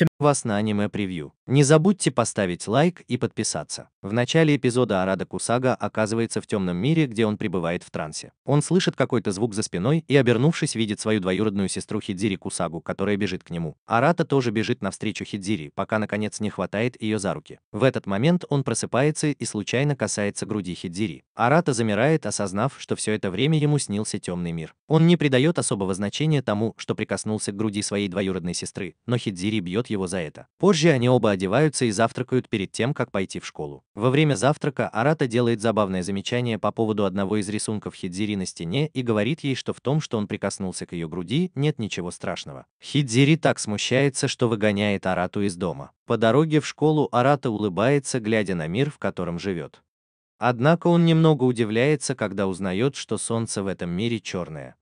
to вас на аниме-превью. Не забудьте поставить лайк и подписаться. В начале эпизода Арада Кусага оказывается в темном мире, где он пребывает в трансе. Он слышит какой-то звук за спиной и, обернувшись, видит свою двоюродную сестру Хидзири Кусагу, которая бежит к нему. Арата тоже бежит навстречу Хидзири, пока, наконец, не хватает ее за руки. В этот момент он просыпается и случайно касается груди Хидзири. Арата замирает, осознав, что все это время ему снился темный мир. Он не придает особого значения тому, что прикоснулся к груди своей двоюродной сестры, но Хидзири бьет его за это. Позже они оба одеваются и завтракают перед тем, как пойти в школу. Во время завтрака Арата делает забавное замечание по поводу одного из рисунков Хидзири на стене и говорит ей, что в том, что он прикоснулся к ее груди, нет ничего страшного. Хидзири так смущается, что выгоняет Арату из дома. По дороге в школу Арата улыбается, глядя на мир, в котором живет. Однако он немного удивляется, когда узнает, что солнце в этом мире черное.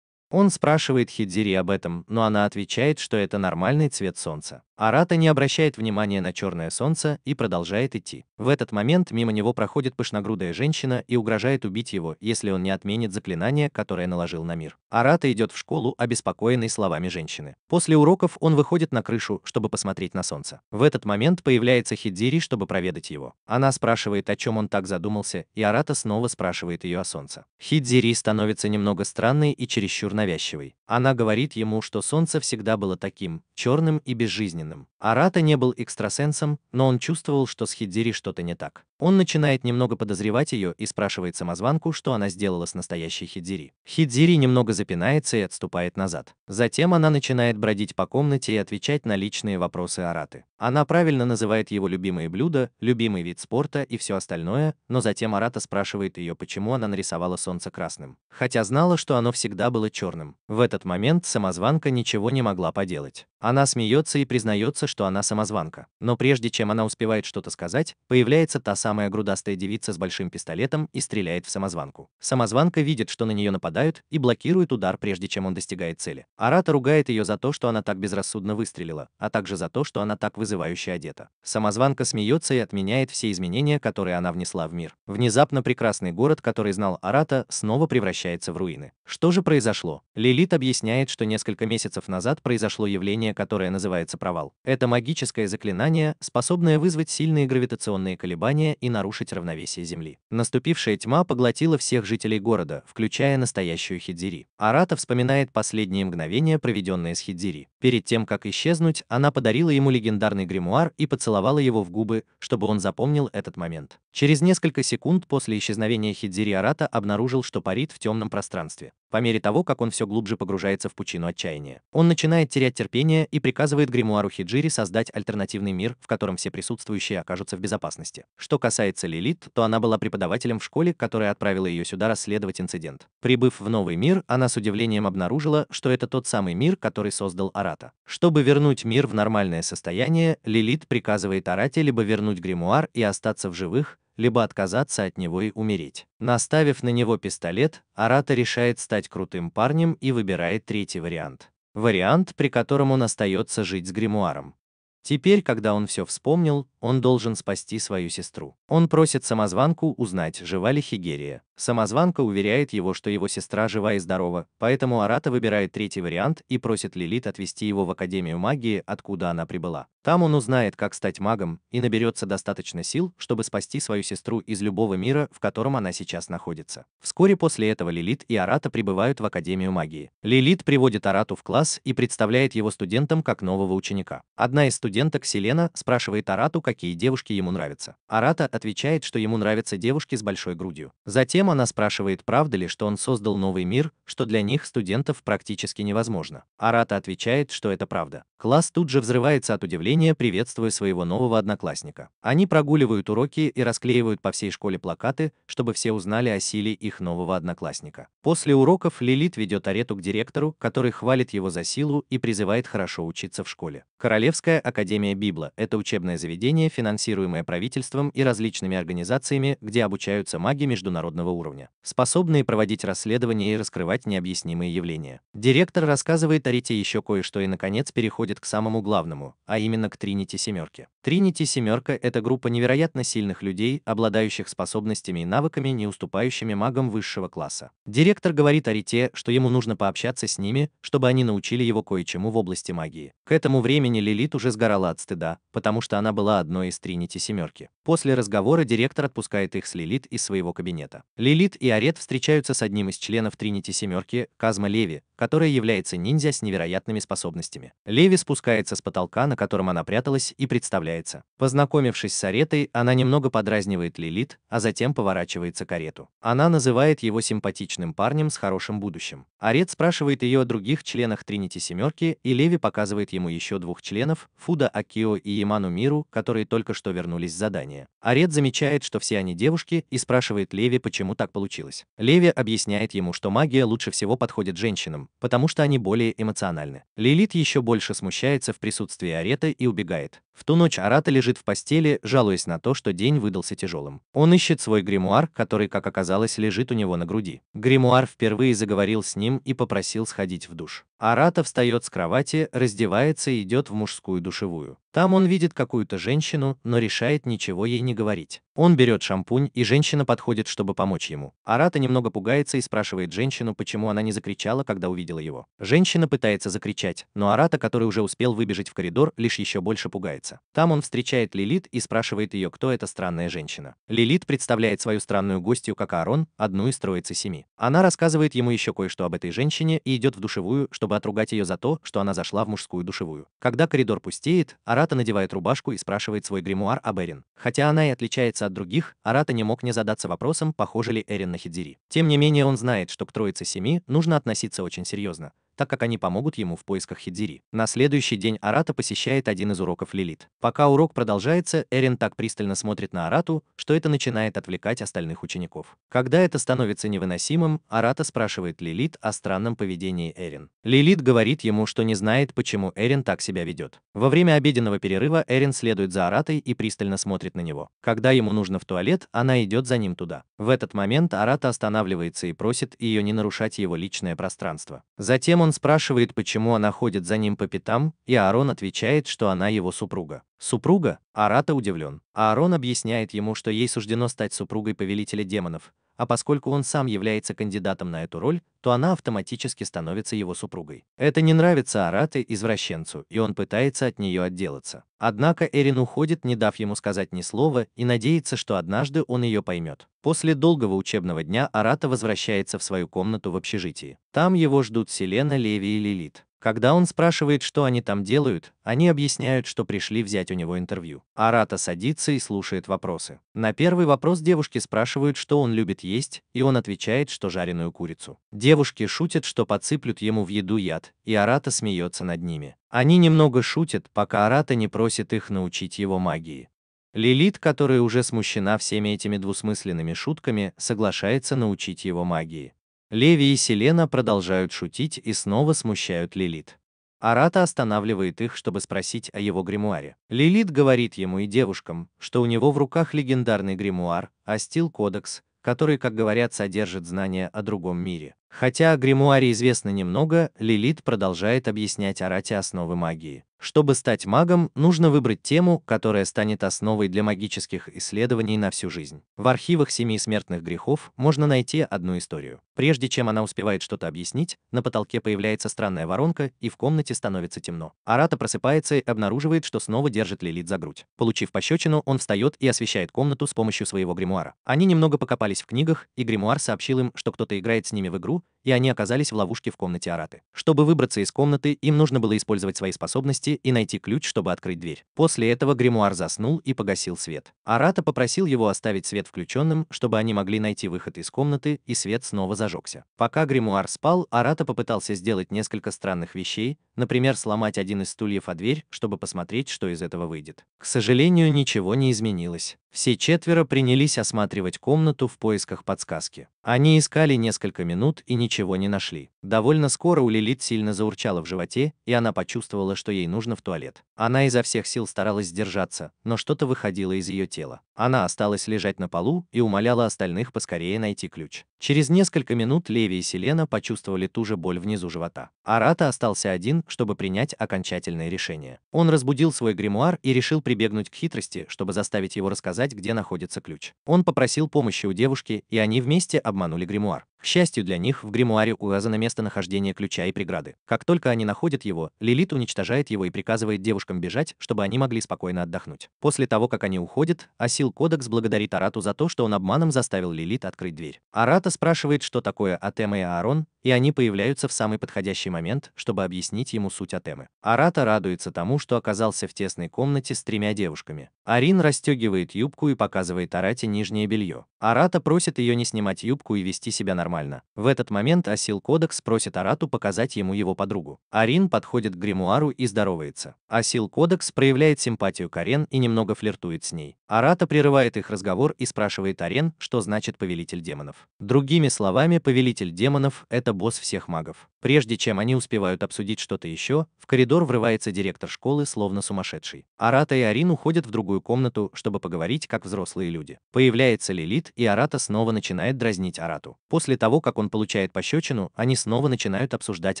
Он спрашивает Хидзири об этом, но она отвечает, что это нормальный цвет солнца. Арата не обращает внимания на черное солнце и продолжает идти. В этот момент мимо него проходит пышногрудая женщина и угрожает убить его, если он не отменит заклинание, которое наложил на мир. Арата идет в школу, обеспокоенный словами женщины. После уроков он выходит на крышу, чтобы посмотреть на солнце. В этот момент появляется Хидзири, чтобы проведать его. Она спрашивает, о чем он так задумался, и Арата снова спрашивает ее о солнце. Хидзири становится немного странной и чересчур навязчивой. Она говорит ему, что солнце всегда было таким, черным и безжизненным them. Арата не был экстрасенсом, но он чувствовал, что с Хидзири что-то не так. Он начинает немного подозревать ее и спрашивает самозванку, что она сделала с настоящей Хидзири. Хидзири немного запинается и отступает назад. Затем она начинает бродить по комнате и отвечать на личные вопросы Араты. Она правильно называет его любимые блюда, любимый вид спорта и все остальное, но затем Арата спрашивает ее, почему она нарисовала солнце красным, хотя знала, что оно всегда было черным. В этот момент самозванка ничего не могла поделать. Она смеется и признается, что она самозванка. Но прежде чем она успевает что-то сказать, появляется та самая грудастая девица с большим пистолетом и стреляет в самозванку. Самозванка видит, что на нее нападают, и блокирует удар, прежде чем он достигает цели. Арата ругает ее за то, что она так безрассудно выстрелила, а также за то, что она так вызывающе одета. Самозванка смеется и отменяет все изменения, которые она внесла в мир. Внезапно прекрасный город, который знал Арата, снова превращается в руины. Что же произошло? Лилит объясняет, что несколько месяцев назад произошло явление, которое называется провал. Это это магическое заклинание, способное вызвать сильные гравитационные колебания и нарушить равновесие Земли. Наступившая тьма поглотила всех жителей города, включая настоящую Хидзири. Арата вспоминает последние мгновения, проведенные с Хидзири. Перед тем, как исчезнуть, она подарила ему легендарный гримуар и поцеловала его в губы, чтобы он запомнил этот момент. Через несколько секунд после исчезновения Хидзири Арата обнаружил, что парит в темном пространстве по мере того, как он все глубже погружается в пучину отчаяния. Он начинает терять терпение и приказывает гримуару Хиджири создать альтернативный мир, в котором все присутствующие окажутся в безопасности. Что касается Лилит, то она была преподавателем в школе, которая отправила ее сюда расследовать инцидент. Прибыв в новый мир, она с удивлением обнаружила, что это тот самый мир, который создал Арата. Чтобы вернуть мир в нормальное состояние, Лилит приказывает Арате либо вернуть гримуар и остаться в живых, либо отказаться от него и умереть. Наставив на него пистолет, Арата решает стать крутым парнем и выбирает третий вариант. Вариант, при котором он остается жить с гримуаром. Теперь, когда он все вспомнил, он должен спасти свою сестру. Он просит самозванку узнать, жива ли Хигерия. Самозванка уверяет его, что его сестра жива и здорова, поэтому Арата выбирает третий вариант и просит Лилит отвезти его в Академию магии, откуда она прибыла. Там он узнает, как стать магом, и наберется достаточно сил, чтобы спасти свою сестру из любого мира, в котором она сейчас находится. Вскоре после этого Лилит и Арата прибывают в Академию магии. Лилит приводит Арату в класс и представляет его студентам как нового ученика. Одна из студенток, Селена, спрашивает Арату, какие девушки ему нравятся. Арата отвечает, что ему нравятся девушки с большой грудью. Затем она спрашивает, правда ли, что он создал новый мир, что для них, студентов, практически невозможно. Арата отвечает, что это правда. Класс тут же взрывается от удивления, приветствуя своего нового одноклассника. Они прогуливают уроки и расклеивают по всей школе плакаты, чтобы все узнали о силе их нового одноклассника. После уроков Лилит ведет Арету к директору, который хвалит его за силу и призывает хорошо учиться в школе. Королевская академия Библа – это учебное заведение, финансируемое правительством и различными организациями, где обучаются маги международного уровня уровня, способные проводить расследования и раскрывать необъяснимые явления. Директор рассказывает о Рите еще кое-что и, наконец, переходит к самому главному, а именно к Тринити Семерке. Тринити Семерка — это группа невероятно сильных людей, обладающих способностями и навыками, не уступающими магам высшего класса. Директор говорит о Рите, что ему нужно пообщаться с ними, чтобы они научили его кое-чему в области магии. К этому времени Лилит уже сгорала от стыда, потому что она была одной из Тринити Семерки. После разговора директор отпускает их с Лилит из своего кабинета. Лилит и Арет встречаются с одним из членов Тринити Семерки, Казма Леви, которая является ниндзя с невероятными способностями. Леви спускается с потолка, на котором она пряталась, и представляется. Познакомившись с Аретой, она немного подразнивает Лилит, а затем поворачивается к Арету. Она называет его симпатичным парнем с хорошим будущим. Арет спрашивает ее о других членах Тринити Семерки, и Леви показывает ему еще двух членов, Фуда Акио и Иману Миру, которые только что вернулись с задания. Арет замечает, что все они девушки, и спрашивает Леви, почему почему так получилось. Леви объясняет ему, что магия лучше всего подходит женщинам, потому что они более эмоциональны. Лилит еще больше смущается в присутствии Арета и убегает. В ту ночь Арата лежит в постели, жалуясь на то, что день выдался тяжелым. Он ищет свой гримуар, который, как оказалось, лежит у него на груди. Гримуар впервые заговорил с ним и попросил сходить в душ. Арата встает с кровати, раздевается и идет в мужскую душевую. Там он видит какую-то женщину, но решает ничего ей не говорить. Он берет шампунь, и женщина подходит, чтобы помочь ему. Арата немного пугается и спрашивает женщину, почему она не закричала, когда увидела его. Женщина пытается закричать, но Арата, который уже успел выбежать в коридор, лишь еще больше пугается. Там он встречает Лилит и спрашивает ее, кто эта странная женщина. Лилит представляет свою странную гостью как Аарон, одну из троицы семи. Она рассказывает ему еще кое-что об этой женщине и идет в душевую, чтобы чтобы отругать ее за то, что она зашла в мужскую душевую. Когда коридор пустеет, Арата надевает рубашку и спрашивает свой гримуар об Эрин. Хотя она и отличается от других, Арата не мог не задаться вопросом, похожа ли Эрин на Хидзири. Тем не менее он знает, что к троице семи нужно относиться очень серьезно так как они помогут ему в поисках Хидзири. На следующий день Арата посещает один из уроков Лилит. Пока урок продолжается, Эрин так пристально смотрит на Арату, что это начинает отвлекать остальных учеников. Когда это становится невыносимым, Арата спрашивает Лилит о странном поведении Эрин. Лилит говорит ему, что не знает, почему Эрин так себя ведет. Во время обеденного перерыва Эрин следует за Аратой и пристально смотрит на него. Когда ему нужно в туалет, она идет за ним туда. В этот момент Арата останавливается и просит ее не нарушать его личное пространство. Затем он Аарон спрашивает, почему она ходит за ним по пятам, и Аарон отвечает, что она его супруга. Супруга? Арата удивлен. А Аарон объясняет ему, что ей суждено стать супругой повелителя демонов, а поскольку он сам является кандидатом на эту роль, то она автоматически становится его супругой. Это не нравится Арате, извращенцу, и он пытается от нее отделаться. Однако Эрин уходит, не дав ему сказать ни слова, и надеется, что однажды он ее поймет. После долгого учебного дня Арата возвращается в свою комнату в общежитии. Там его ждут Селена, Леви и Лилит. Когда он спрашивает, что они там делают, они объясняют, что пришли взять у него интервью. Арата садится и слушает вопросы. На первый вопрос девушки спрашивают, что он любит есть, и он отвечает, что жареную курицу. Девушки шутят, что подсыплют ему в еду яд, и Арата смеется над ними. Они немного шутят, пока Арата не просит их научить его магии. Лилит, которая уже смущена всеми этими двусмысленными шутками, соглашается научить его магии. Леви и Селена продолжают шутить и снова смущают Лилит. Арата останавливает их, чтобы спросить о его гримуаре. Лилит говорит ему и девушкам, что у него в руках легендарный гримуар, Астил Кодекс, который, как говорят, содержит знания о другом мире. Хотя о гримуаре известно немного, Лилит продолжает объяснять Арате основы магии. Чтобы стать магом, нужно выбрать тему, которая станет основой для магических исследований на всю жизнь. В архивах Семи смертных грехов можно найти одну историю. Прежде чем она успевает что-то объяснить, на потолке появляется странная воронка, и в комнате становится темно. Арата просыпается и обнаруживает, что снова держит Лилит за грудь. Получив пощечину, он встает и освещает комнату с помощью своего гримуара. Они немного покопались в книгах, и гримуар сообщил им, что кто-то играет с ними в игру, you и они оказались в ловушке в комнате Араты. Чтобы выбраться из комнаты, им нужно было использовать свои способности и найти ключ, чтобы открыть дверь. После этого гримуар заснул и погасил свет. Арата попросил его оставить свет включенным, чтобы они могли найти выход из комнаты, и свет снова зажегся. Пока гримуар спал, Арата попытался сделать несколько странных вещей, например, сломать один из стульев о дверь, чтобы посмотреть, что из этого выйдет. К сожалению, ничего не изменилось. Все четверо принялись осматривать комнату в поисках подсказки. Они искали несколько минут и ничего ничего не нашли. Довольно скоро у Лилит сильно заурчало в животе, и она почувствовала, что ей нужно в туалет. Она изо всех сил старалась сдержаться, но что-то выходило из ее тела. Она осталась лежать на полу и умоляла остальных поскорее найти ключ. Через несколько минут Леви и Селена почувствовали ту же боль внизу живота. Арата остался один, чтобы принять окончательное решение. Он разбудил свой гримуар и решил прибегнуть к хитрости, чтобы заставить его рассказать, где находится ключ. Он попросил помощи у девушки, и они вместе обманули гримуар. К счастью для них, в гримуаре указано местонахождение ключа и преграды. Как только они находят его, Лилит уничтожает его и приказывает девушкам бежать, чтобы они могли спокойно отдохнуть. После того, как они уходят, Асил Кодекс благодарит Арату за то, что он обманом заставил Лилит открыть дверь. Арата спрашивает, что такое Атема и Аарон, и они появляются в самый подходящий момент, чтобы объяснить ему суть Атемы. Арата радуется тому, что оказался в тесной комнате с тремя девушками. Арин расстегивает юбку и показывает Арате нижнее белье. Арата просит ее не снимать юбку и вести себя нормально нормально. В этот момент Асил Кодекс просит Арату показать ему его подругу. Арин подходит к гримуару и здоровается. Асил Кодекс проявляет симпатию Карен и немного флиртует с ней. Арата прерывает их разговор и спрашивает Арен, что значит повелитель демонов. Другими словами, повелитель демонов — это босс всех магов. Прежде чем они успевают обсудить что-то еще, в коридор врывается директор школы, словно сумасшедший. Арата и Арин уходят в другую комнату, чтобы поговорить как взрослые люди. Появляется Лилит, и Арата снова начинает дразнить Арату. После того, как он получает пощечину, они снова начинают обсуждать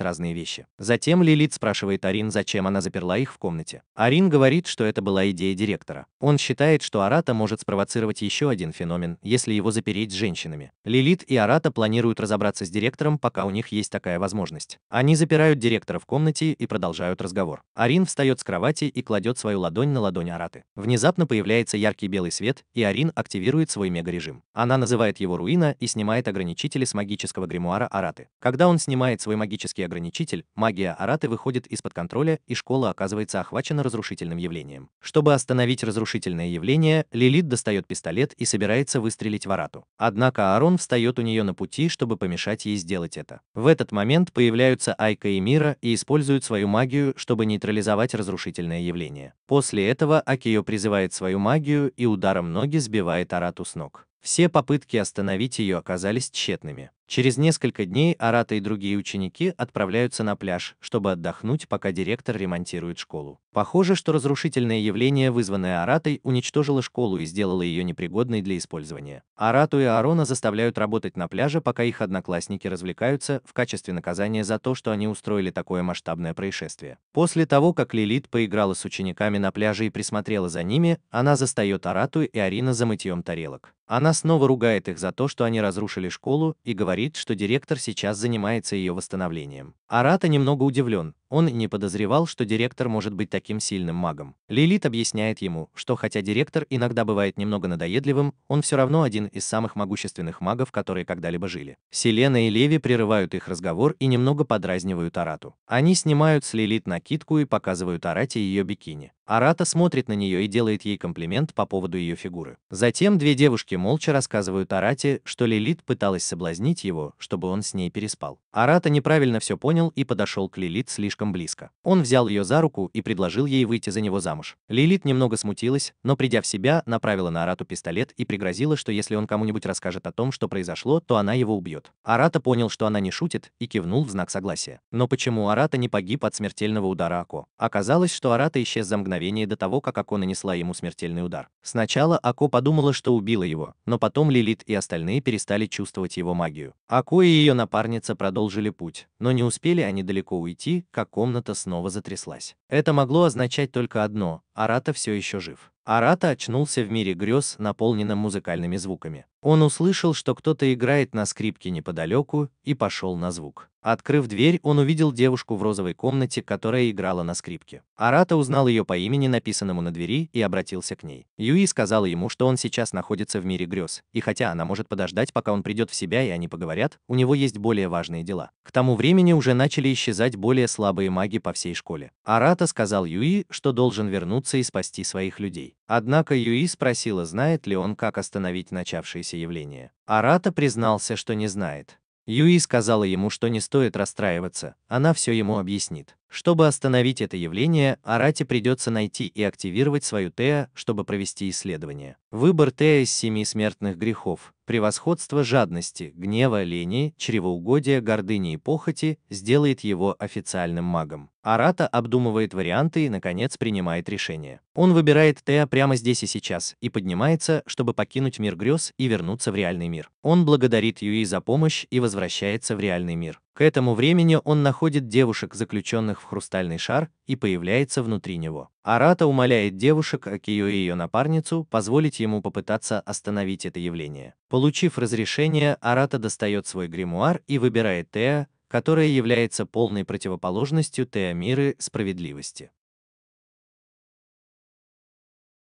разные вещи. Затем Лилит спрашивает Арин, зачем она заперла их в комнате. Арин говорит, что это была идея директора. Он считает, что Арата может спровоцировать еще один феномен, если его запереть с женщинами. Лилит и Арата планируют разобраться с директором, пока у них есть такая возможность. Они запирают директора в комнате и продолжают разговор. Арин встает с кровати и кладет свою ладонь на ладонь Араты. Внезапно появляется яркий белый свет, и Арин активирует свой мега режим. Она называет его руина и снимает ограничители из магического гримуара Араты. Когда он снимает свой магический ограничитель, магия Араты выходит из-под контроля, и школа оказывается охвачена разрушительным явлением. Чтобы остановить разрушительное явление, Лилит достает пистолет и собирается выстрелить в Арату. Однако Аарон встает у нее на пути, чтобы помешать ей сделать это. В этот момент появляются Айка и Мира и используют свою магию, чтобы нейтрализовать разрушительное явление. После этого Акио призывает свою магию и ударом ноги сбивает Арату с ног. Все попытки остановить ее оказались тщетными. Через несколько дней Арата и другие ученики отправляются на пляж, чтобы отдохнуть, пока директор ремонтирует школу. Похоже, что разрушительное явление, вызванное Аратой, уничтожило школу и сделало ее непригодной для использования. Арату и Арона заставляют работать на пляже, пока их одноклассники развлекаются, в качестве наказания за то, что они устроили такое масштабное происшествие. После того, как Лилит поиграла с учениками на пляже и присмотрела за ними, она застает Арату и Арина за мытьем тарелок. Она снова ругает их за то, что они разрушили школу, и говорит, говорит, что директор сейчас занимается ее восстановлением. Арата немного удивлен, он не подозревал, что директор может быть таким сильным магом. Лилит объясняет ему, что хотя директор иногда бывает немного надоедливым, он все равно один из самых могущественных магов, которые когда-либо жили. Селена и Леви прерывают их разговор и немного подразнивают Арату. Они снимают с Лилит накидку и показывают Арате ее бикини. Арата смотрит на нее и делает ей комплимент по поводу ее фигуры. Затем две девушки молча рассказывают Арате, что Лилит пыталась соблазнить его, чтобы он с ней переспал. Арата неправильно все понял и подошел к Лилит слишком слишком близко. Он взял ее за руку и предложил ей выйти за него замуж. Лилит немного смутилась, но придя в себя, направила на Арату пистолет и пригрозила, что если он кому-нибудь расскажет о том, что произошло, то она его убьет. Арата понял, что она не шутит, и кивнул в знак согласия. Но почему Арата не погиб от смертельного удара Ако? Оказалось, что Арата исчез за мгновение до того, как Ако нанесла ему смертельный удар. Сначала Ако подумала, что убила его, но потом Лилит и остальные перестали чувствовать его магию. Ако и ее напарница продолжили путь, но не успели они далеко уйти, как комната снова затряслась. Это могло означать только одно Арата все еще жив. Арата очнулся в мире грез, наполненном музыкальными звуками. Он услышал, что кто-то играет на скрипке неподалеку, и пошел на звук. Открыв дверь, он увидел девушку в розовой комнате, которая играла на скрипке. Арата узнал ее по имени, написанному на двери, и обратился к ней. Юи сказала ему, что он сейчас находится в мире грез, и хотя она может подождать, пока он придет в себя и они поговорят, у него есть более важные дела. К тому времени уже начали исчезать более слабые маги по всей школе. Арата сказал Юи, что должен вернуться вернуться и спасти своих людей. Однако Юи спросила, знает ли он, как остановить начавшееся явление. Арата признался, что не знает. Юи сказала ему, что не стоит расстраиваться, она все ему объяснит. Чтобы остановить это явление, Арате придется найти и активировать свою Теа, чтобы провести исследование. Выбор Теа из семи смертных грехов, превосходство жадности, гнева, лени, чревоугодия, гордыни и похоти, сделает его официальным магом. Арата обдумывает варианты и, наконец, принимает решение. Он выбирает Теа прямо здесь и сейчас и поднимается, чтобы покинуть мир грез и вернуться в реальный мир. Он благодарит Юи за помощь и возвращается в реальный мир. К этому времени он находит девушек, заключенных в хрустальный шар, и появляется внутри него. Арата умоляет девушек, Акию и ее напарницу, позволить ему попытаться остановить это явление. Получив разрешение, Арата достает свой гримуар и выбирает Теа, которая является полной противоположностью Теомиры справедливости.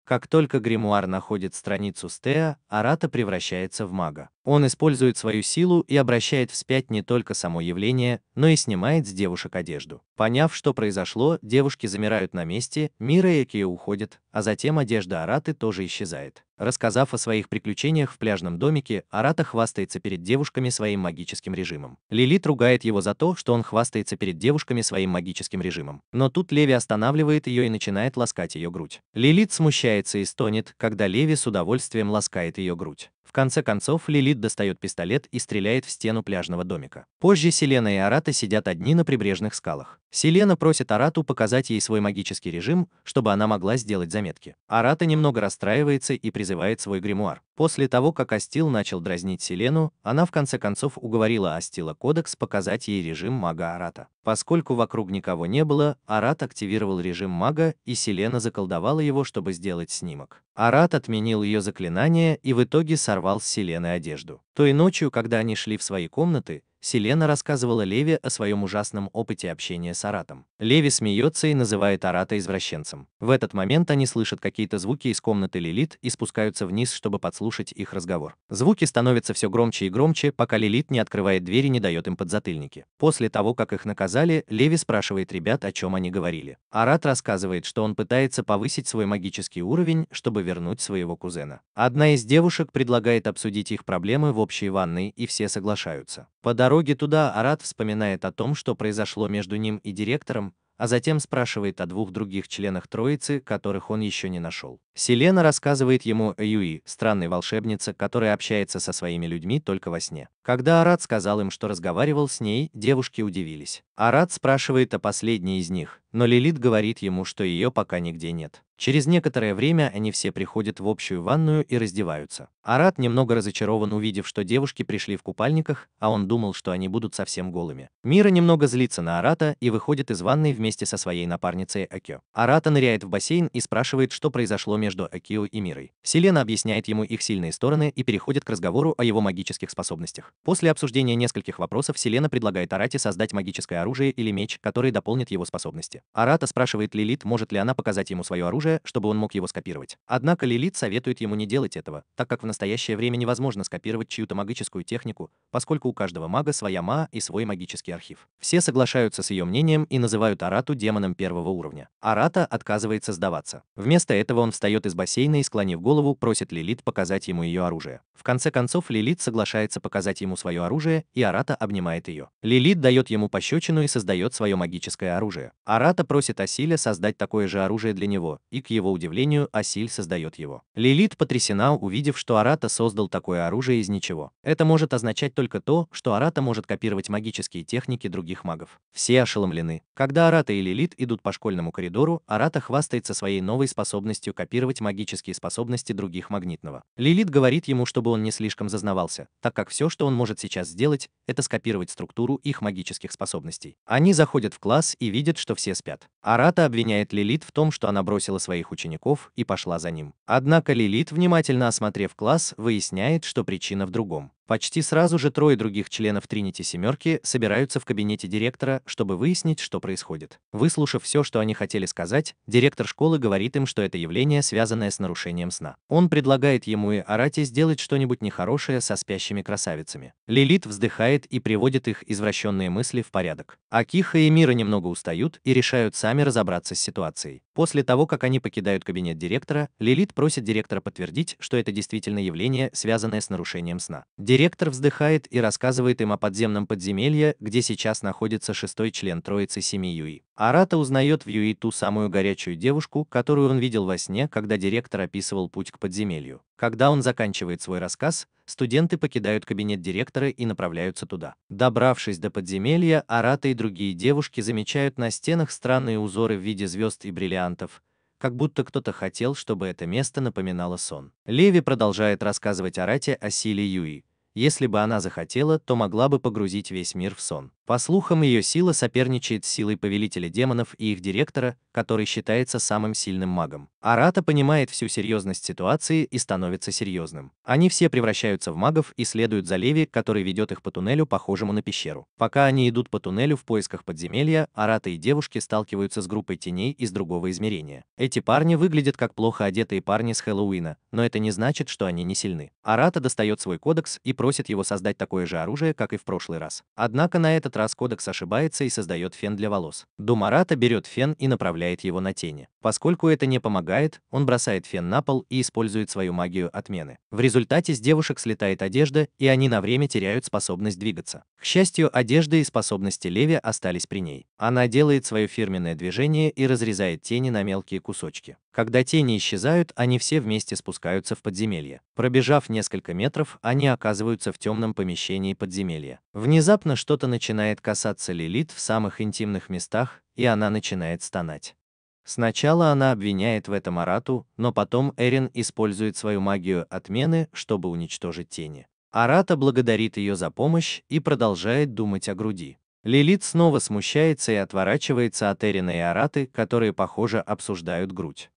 Как только гримуар находит страницу с Теа, Арата превращается в мага. Он использует свою силу и обращает вспять не только само явление, но и снимает с девушек одежду. Поняв, что произошло, девушки замирают на месте, Мира и Экия уходят, а затем одежда Араты тоже исчезает. Рассказав о своих приключениях в пляжном домике, Арата хвастается перед девушками своим магическим режимом. Лилит ругает его за то, что он хвастается перед девушками своим магическим режимом. Но тут Леви останавливает ее и начинает ласкать ее грудь. Лилит смущается и стонет, когда Леви с удовольствием ласкает ее грудь. В конце концов, Лилит достает пистолет и стреляет в стену пляжного домика. Позже Селена и Арата сидят одни на прибрежных скалах. Селена просит Арату показать ей свой магический режим, чтобы она могла сделать заметки. Арата немного расстраивается и призывает свой гримуар. После того, как Астил начал дразнить Селену, она в конце концов уговорила Астила Кодекс показать ей режим мага Арата. Поскольку вокруг никого не было, Арат активировал режим мага, и Селена заколдовала его, чтобы сделать снимок. Арат отменил ее заклинание и в итоге сорвал с Селены одежду. Той ночью, когда они шли в свои комнаты, Селена рассказывала Леве о своем ужасном опыте общения с Аратом. Леви смеется и называет Арата извращенцем. В этот момент они слышат какие-то звуки из комнаты Лилит и спускаются вниз, чтобы подслушать их разговор. Звуки становятся все громче и громче, пока Лилит не открывает дверь и не дает им подзатыльники. После того, как их наказали, Леви спрашивает ребят, о чем они говорили. Арат рассказывает, что он пытается повысить свой магический уровень, чтобы вернуть своего кузена. Одна из девушек предлагает обсудить их проблемы в общей ванной, и все соглашаются. По дороге туда Арат вспоминает о том, что произошло между ним и директором, а затем спрашивает о двух других членах Троицы, которых он еще не нашел. Селена рассказывает ему о Юи, странной волшебнице, которая общается со своими людьми только во сне. Когда Арат сказал им, что разговаривал с ней, девушки удивились. Арат спрашивает о последней из них, но Лилит говорит ему, что ее пока нигде нет. Через некоторое время они все приходят в общую ванную и раздеваются. Арат немного разочарован, увидев, что девушки пришли в купальниках, а он думал, что они будут совсем голыми. Мира немного злится на Арата и выходит из ванной вместе со своей напарницей Акио. Арата ныряет в бассейн и спрашивает, что произошло между Акио и Мирой. Селена объясняет ему их сильные стороны и переходит к разговору о его магических способностях после обсуждения нескольких вопросов Селена предлагает Арате создать магическое оружие или меч, который дополнит его способности. Арата спрашивает Лилит, может ли она показать ему свое оружие, чтобы он мог его скопировать. Однако Лилит советует ему не делать этого, так как в настоящее время невозможно скопировать чью-то магическую технику, поскольку у каждого мага своя ма и свой магический архив. Все соглашаются с ее мнением и называют Арату демоном первого уровня. Арата отказывается сдаваться. Вместо этого он встает из бассейна и, склонив голову, просит Лилит показать ему ее оружие. В конце концов, Лилит соглашается показать ему свое оружие, и Арата обнимает ее. Лилит дает ему пощечину и создает свое магическое оружие. Арата просит Асиля создать такое же оружие для него, и, к его удивлению, Асиль создает его. Лилит потрясена, увидев, что Арата создал такое оружие из ничего. Это может означать только то, что Арата может копировать магические техники других магов. Все ошеломлены. Когда Арата и Лилит идут по школьному коридору, Арата хвастается своей новой способностью копировать магические способности других магнитного. Лилит говорит ему, чтобы он не слишком зазнавался, так как все, что он он может сейчас сделать, это скопировать структуру их магических способностей. Они заходят в класс и видят, что все спят. Арата обвиняет Лилит в том, что она бросила своих учеников и пошла за ним. Однако Лилит, внимательно осмотрев класс, выясняет, что причина в другом. Почти сразу же трое других членов Тринити Семерки собираются в кабинете директора, чтобы выяснить, что происходит. Выслушав все, что они хотели сказать, директор школы говорит им, что это явление, связанное с нарушением сна. Он предлагает ему и Арате сделать что-нибудь нехорошее со спящими красавицами. Лилит вздыхает и приводит их извращенные мысли в порядок. Акиха и Мира немного устают и решают сами разобраться с ситуацией. После того, как они покидают кабинет директора, Лилит просит директора подтвердить, что это действительно явление, связанное с нарушением сна. Директор Директор вздыхает и рассказывает им о подземном подземелье, где сейчас находится шестой член троицы семьи Юи. Арата узнает в Юи ту самую горячую девушку, которую он видел во сне, когда директор описывал путь к подземелью. Когда он заканчивает свой рассказ, студенты покидают кабинет директора и направляются туда. Добравшись до подземелья, Арата и другие девушки замечают на стенах странные узоры в виде звезд и бриллиантов, как будто кто-то хотел, чтобы это место напоминало сон. Леви продолжает рассказывать Арате о силе Юи, если бы она захотела, то могла бы погрузить весь мир в сон. По слухам, ее сила соперничает с силой повелителя демонов и их директора, который считается самым сильным магом. Арата понимает всю серьезность ситуации и становится серьезным. Они все превращаются в магов и следуют за Леви, который ведет их по туннелю, похожему на пещеру. Пока они идут по туннелю в поисках подземелья, Арата и девушки сталкиваются с группой теней из другого измерения. Эти парни выглядят как плохо одетые парни с Хэллоуина, но это не значит, что они не сильны. Арата достает свой кодекс и просит его создать такое же оружие, как и в прошлый раз. Однако на этот раз кодекс ошибается и создает фен для волос. Думарата берет фен и направляет направляет его на тени. Поскольку это не помогает, он бросает фен на пол и использует свою магию отмены. В результате с девушек слетает одежда, и они на время теряют способность двигаться. К счастью, одежда и способности Леви остались при ней. Она делает свое фирменное движение и разрезает тени на мелкие кусочки. Когда тени исчезают, они все вместе спускаются в подземелье. Пробежав несколько метров, они оказываются в темном помещении подземелья. Внезапно что-то начинает касаться Лилит в самых интимных местах, и она начинает стонать. Сначала она обвиняет в этом Арату, но потом Эрин использует свою магию отмены, чтобы уничтожить тени. Арата благодарит ее за помощь и продолжает думать о груди. Лилит снова смущается и отворачивается от Эрина и Араты, которые, похоже, обсуждают грудь.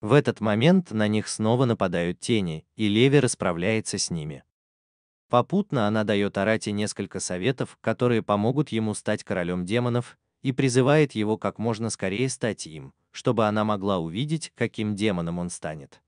В этот момент на них снова нападают тени, и Леви расправляется с ними. Попутно она дает Арате несколько советов, которые помогут ему стать королем демонов, и призывает его как можно скорее стать им, чтобы она могла увидеть, каким демоном он станет.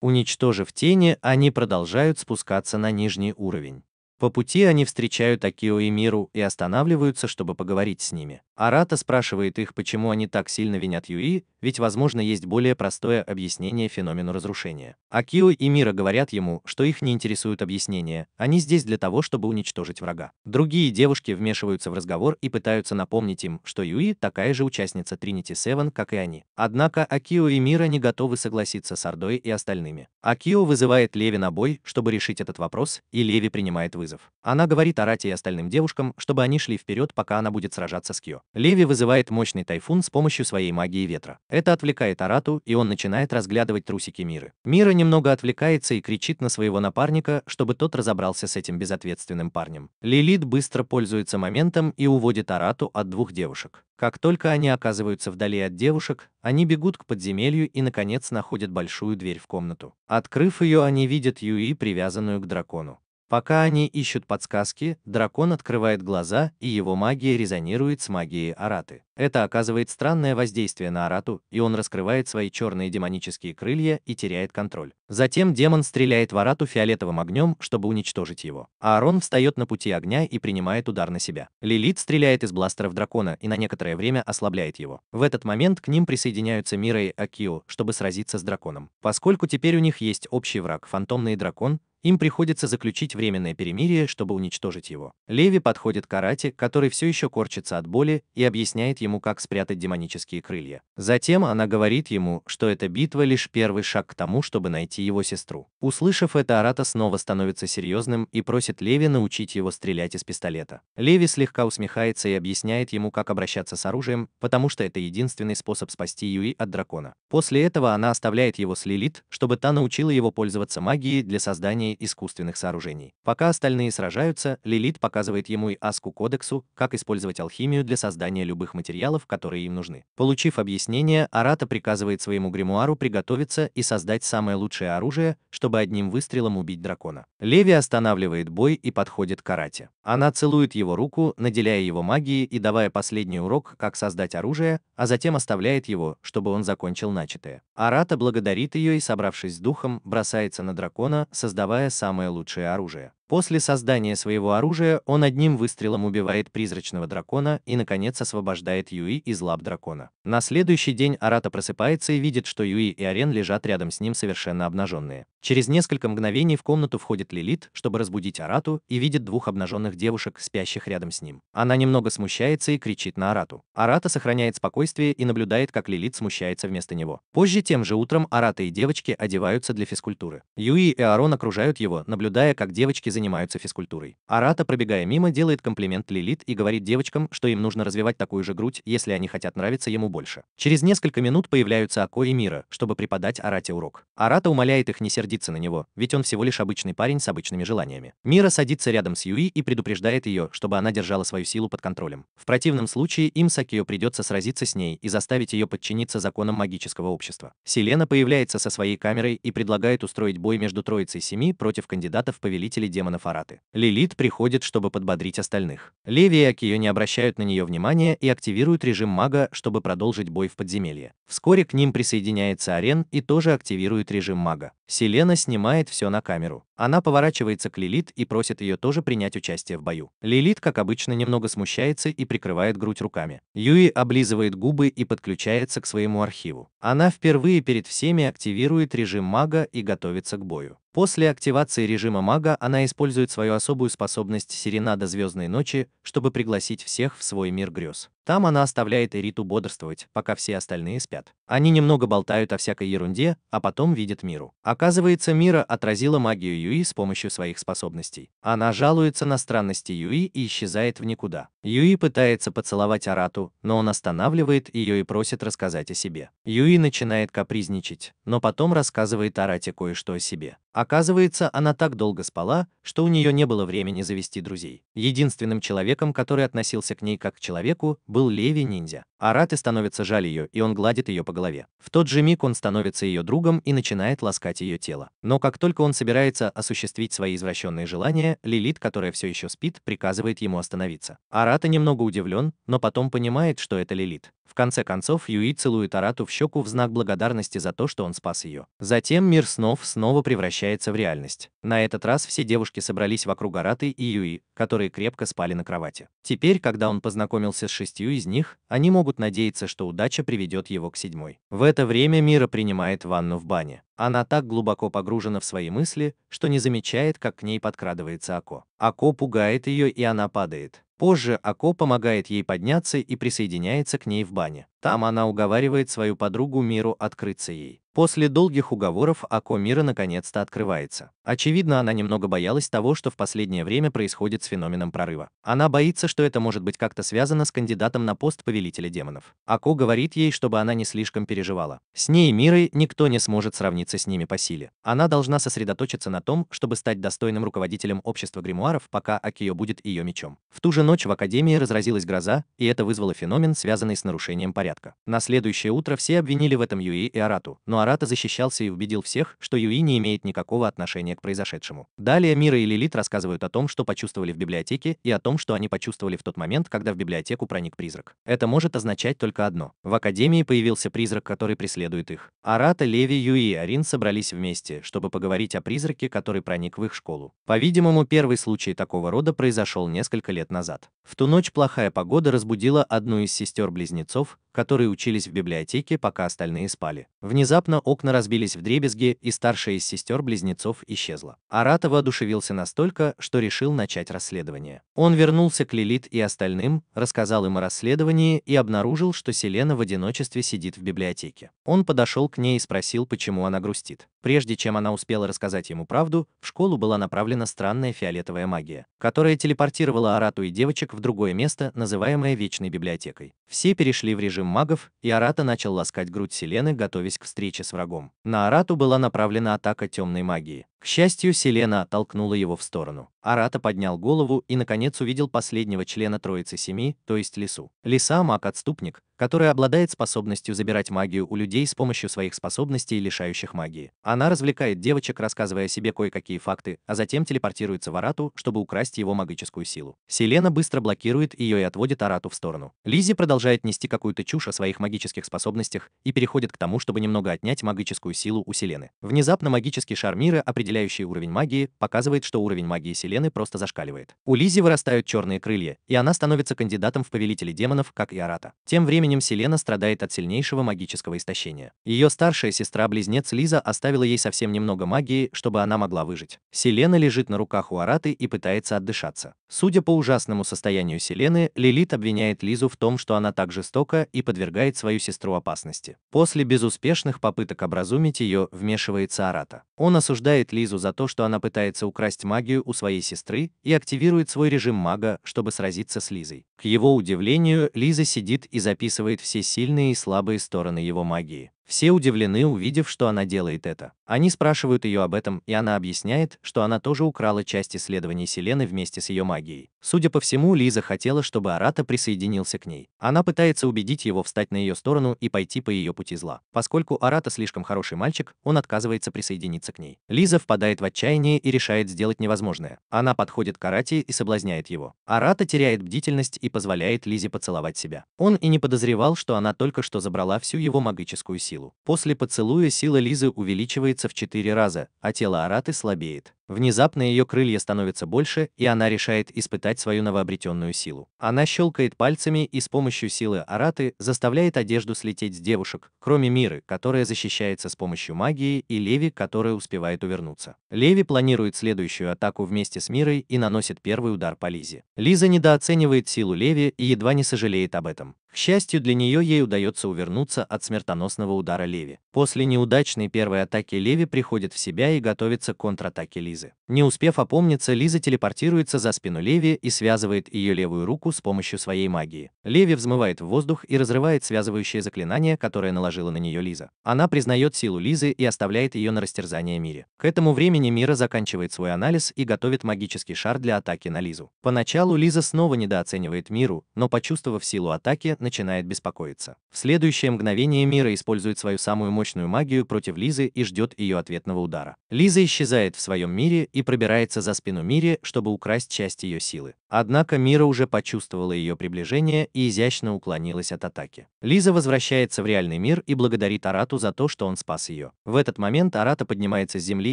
Уничтожив тени, они продолжают спускаться на нижний уровень. По пути они встречают Акио и Миру и останавливаются, чтобы поговорить с ними. Арата спрашивает их, почему они так сильно винят Юи, ведь, возможно, есть более простое объяснение феномену разрушения. Акио и Мира говорят ему, что их не интересуют объяснения, они здесь для того, чтобы уничтожить врага. Другие девушки вмешиваются в разговор и пытаются напомнить им, что Юи такая же участница Trinity Seven, как и они. Однако Акио и Мира не готовы согласиться с Ордой и остальными. Акио вызывает Леви на бой, чтобы решить этот вопрос, и Леви принимает вызов. Она говорит Арате и остальным девушкам, чтобы они шли вперед, пока она будет сражаться с Кио. Леви вызывает мощный тайфун с помощью своей магии ветра. Это отвлекает Арату, и он начинает разглядывать трусики Миры. Мира немного отвлекается и кричит на своего напарника, чтобы тот разобрался с этим безответственным парнем. Лилит быстро пользуется моментом и уводит Арату от двух девушек. Как только они оказываются вдали от девушек, они бегут к подземелью и, наконец, находят большую дверь в комнату. Открыв ее, они видят Юи, привязанную к дракону. Пока они ищут подсказки, дракон открывает глаза, и его магия резонирует с магией Араты. Это оказывает странное воздействие на Арату, и он раскрывает свои черные демонические крылья и теряет контроль. Затем демон стреляет в Арату фиолетовым огнем, чтобы уничтожить его. а Арон встает на пути огня и принимает удар на себя. Лилит стреляет из бластеров дракона и на некоторое время ослабляет его. В этот момент к ним присоединяются Мира и Акио, чтобы сразиться с драконом. Поскольку теперь у них есть общий враг, фантомный дракон, им приходится заключить временное перемирие, чтобы уничтожить его. Леви подходит к Арате, который все еще корчится от боли, и объясняет ему, как спрятать демонические крылья. Затем она говорит ему, что эта битва лишь первый шаг к тому, чтобы найти его сестру. Услышав это, Арата снова становится серьезным и просит Леви научить его стрелять из пистолета. Леви слегка усмехается и объясняет ему, как обращаться с оружием, потому что это единственный способ спасти Юи от дракона. После этого она оставляет его с Лилит, чтобы та научила его пользоваться магией для создания искусственных сооружений. Пока остальные сражаются, Лилит показывает ему и Аску Кодексу, как использовать алхимию для создания любых материалов, которые им нужны. Получив объяснение, Арата приказывает своему гримуару приготовиться и создать самое лучшее оружие, чтобы одним выстрелом убить дракона. Леви останавливает бой и подходит к Арате. Она целует его руку, наделяя его магией и давая последний урок, как создать оружие, а затем оставляет его, чтобы он закончил начатое. Арата благодарит ее и, собравшись с духом, бросается на дракона, создавая давая самое лучшее оружие. После создания своего оружия он одним выстрелом убивает призрачного дракона и, наконец, освобождает Юи из лап дракона. На следующий день Арата просыпается и видит, что Юи и Арен лежат рядом с ним совершенно обнаженные. Через несколько мгновений в комнату входит Лилит, чтобы разбудить Арату, и видит двух обнаженных девушек, спящих рядом с ним. Она немного смущается и кричит на Арату. Арата сохраняет спокойствие и наблюдает, как Лилит смущается вместо него. Позже тем же утром Арата и девочки одеваются для физкультуры. Юи и Арон окружают его, наблюдая, как девочки занимаются физкультурой. Арата, пробегая мимо, делает комплимент Лилит и говорит девочкам, что им нужно развивать такую же грудь, если они хотят нравиться ему больше. Через несколько минут появляются Ако и Мира, чтобы преподать Арате урок. Арата умоляет их не сердиться на него, ведь он всего лишь обычный парень с обычными желаниями. Мира садится рядом с Юи и предупреждает ее, чтобы она держала свою силу под контролем. В противном случае им Сакио придется сразиться с ней и заставить ее подчиниться законам магического общества. Селена появляется со своей камерой и предлагает устроить бой между Троицей Семи против кандидатов в повелители демонов демонов Араты. Лилит приходит, чтобы подбодрить остальных. Леви и Акио не обращают на нее внимания и активируют режим мага, чтобы продолжить бой в подземелье. Вскоре к ним присоединяется Арен и тоже активирует режим мага. Селена снимает все на камеру. Она поворачивается к Лилит и просит ее тоже принять участие в бою. Лилит, как обычно, немного смущается и прикрывает грудь руками. Юи облизывает губы и подключается к своему архиву. Она впервые перед всеми активирует режим мага и готовится к бою. После активации режима мага она использует свою особую способность Серенада Звездной ночи, чтобы пригласить всех в свой мир грез. Там она оставляет Эриту бодрствовать, пока все остальные спят. Они немного болтают о всякой ерунде, а потом видят Миру. Оказывается, Мира отразила магию Юи с помощью своих способностей. Она жалуется на странности Юи и исчезает в никуда. Юи пытается поцеловать Арату, но он останавливает ее и просит рассказать о себе. Юи начинает капризничать, но потом рассказывает Арате кое-что о себе. Оказывается, она так долго спала, что у нее не было времени завести друзей. Единственным человеком, который относился к ней как к человеку, был был Леви-ниндзя. Араты становится жаль ее, и он гладит ее по голове. В тот же миг он становится ее другом и начинает ласкать ее тело. Но как только он собирается осуществить свои извращенные желания, Лилит, которая все еще спит, приказывает ему остановиться. Арата немного удивлен, но потом понимает, что это Лилит. В конце концов, Юи целует Арату в щеку в знак благодарности за то, что он спас ее. Затем мир снов снова превращается в реальность. На этот раз все девушки собрались вокруг Араты и Юи, которые крепко спали на кровати. Теперь, когда он познакомился с шестью из них, они могут могут надеяться, что удача приведет его к седьмой. В это время Мира принимает ванну в бане. Она так глубоко погружена в свои мысли, что не замечает, как к ней подкрадывается Ако. Ако пугает ее, и она падает. Позже Ако помогает ей подняться и присоединяется к ней в бане. Там она уговаривает свою подругу Миру открыться ей. После долгих уговоров Ако Мира наконец-то открывается. Очевидно, она немного боялась того, что в последнее время происходит с феноменом прорыва. Она боится, что это может быть как-то связано с кандидатом на пост повелителя демонов. Ако говорит ей, чтобы она не слишком переживала. С ней и Мирой никто не сможет сравниться с ними по силе. Она должна сосредоточиться на том, чтобы стать достойным руководителем общества гримуаров, пока Акио будет ее мечом. В ту же ночь в Академии разразилась гроза, и это вызвало феномен, связанный с нарушением порядка. На следующее утро все обвинили в этом Юи и Арату, но Арата защищался и убедил всех, что Юи не имеет никакого отношения к произошедшему. Далее Мира и Лилит рассказывают о том, что почувствовали в библиотеке, и о том, что они почувствовали в тот момент, когда в библиотеку проник призрак. Это может означать только одно. В Академии появился призрак, который преследует их. Арата, Леви, Юи и Арин собрались вместе, чтобы поговорить о призраке, который проник в их школу. По-видимому, первый случай такого рода произошел несколько лет назад назад. В ту ночь плохая погода разбудила одну из сестер-близнецов, которые учились в библиотеке, пока остальные спали. Внезапно окна разбились в дребезги, и старшая из сестер-близнецов исчезла. Арата воодушевился настолько, что решил начать расследование. Он вернулся к Лилит и остальным, рассказал им о расследовании и обнаружил, что Селена в одиночестве сидит в библиотеке. Он подошел к ней и спросил, почему она грустит. Прежде чем она успела рассказать ему правду, в школу была направлена странная фиолетовая магия, которая телепортировала Арату и девочек в другое место, называемое Вечной библиотекой. Все перешли в режим магов, и Арата начал ласкать грудь Селены, готовясь к встрече с врагом. На Арату была направлена атака темной магии, к счастью, Селена оттолкнула его в сторону. Арата поднял голову и, наконец, увидел последнего члена Троицы Семи, то есть Лису. Лиса — маг-отступник, который обладает способностью забирать магию у людей с помощью своих способностей, лишающих магии. Она развлекает девочек, рассказывая о себе кое-какие факты, а затем телепортируется в Арату, чтобы украсть его магическую силу. Селена быстро блокирует ее и отводит Арату в сторону. Лизи продолжает нести какую-то чушь о своих магических способностях и переходит к тому, чтобы немного отнять магическую силу у Селены. Внезапно магический шар мира определяет определяющее уровень магии, показывает, что уровень магии Селены просто зашкаливает. У Лизи вырастают черные крылья, и она становится кандидатом в повелители демонов, как и Арата. Тем временем Селена страдает от сильнейшего магического истощения. Ее старшая сестра-близнец Лиза оставила ей совсем немного магии, чтобы она могла выжить. Селена лежит на руках у Араты и пытается отдышаться. Судя по ужасному состоянию Селены, Лилит обвиняет Лизу в том, что она так жестока и подвергает свою сестру опасности. После безуспешных попыток образумить ее, вмешивается Арата. Он осуждает Лизу за то, что она пытается украсть магию у своей сестры и активирует свой режим мага, чтобы сразиться с Лизой. К его удивлению, Лиза сидит и записывает все сильные и слабые стороны его магии. Все удивлены, увидев, что она делает это. Они спрашивают ее об этом, и она объясняет, что она тоже украла часть исследований Селены вместе с ее магией. Судя по всему, Лиза хотела, чтобы Арата присоединился к ней. Она пытается убедить его встать на ее сторону и пойти по ее пути зла. Поскольку Арата слишком хороший мальчик, он отказывается присоединиться к ней. Лиза впадает в отчаяние и решает сделать невозможное. Она подходит к Арате и соблазняет его. Арата теряет бдительность и позволяет Лизе поцеловать себя. Он и не подозревал, что она только что забрала всю его магическую силу силу. После поцелуя сила Лизы увеличивается в 4 раза, а тело Араты слабеет. Внезапно ее крылья становятся больше, и она решает испытать свою новообретенную силу. Она щелкает пальцами и с помощью силы Араты заставляет одежду слететь с девушек, кроме Миры, которая защищается с помощью магии, и Леви, которая успевает увернуться. Леви планирует следующую атаку вместе с Мирой и наносит первый удар по Лизе. Лиза недооценивает силу Леви и едва не сожалеет об этом. К счастью для нее ей удается увернуться от смертоносного удара Леви. После неудачной первой атаки Леви приходит в себя и готовится к контратаке Лизы. Лизы. Не успев опомниться, Лиза телепортируется за спину Леви и связывает ее левую руку с помощью своей магии. Леви взмывает в воздух и разрывает связывающее заклинание, которое наложила на нее Лиза. Она признает силу Лизы и оставляет ее на растерзание Мире. К этому времени Мира заканчивает свой анализ и готовит магический шар для атаки на Лизу. Поначалу Лиза снова недооценивает Миру, но почувствовав силу атаки, начинает беспокоиться. В следующее мгновение Мира использует свою самую мощную магию против Лизы и ждет ее ответного удара. Лиза исчезает в своем мире, Мире и пробирается за спину Мире, чтобы украсть часть ее силы. Однако Мира уже почувствовала ее приближение и изящно уклонилась от атаки. Лиза возвращается в реальный мир и благодарит Арату за то, что он спас ее. В этот момент Арата поднимается с земли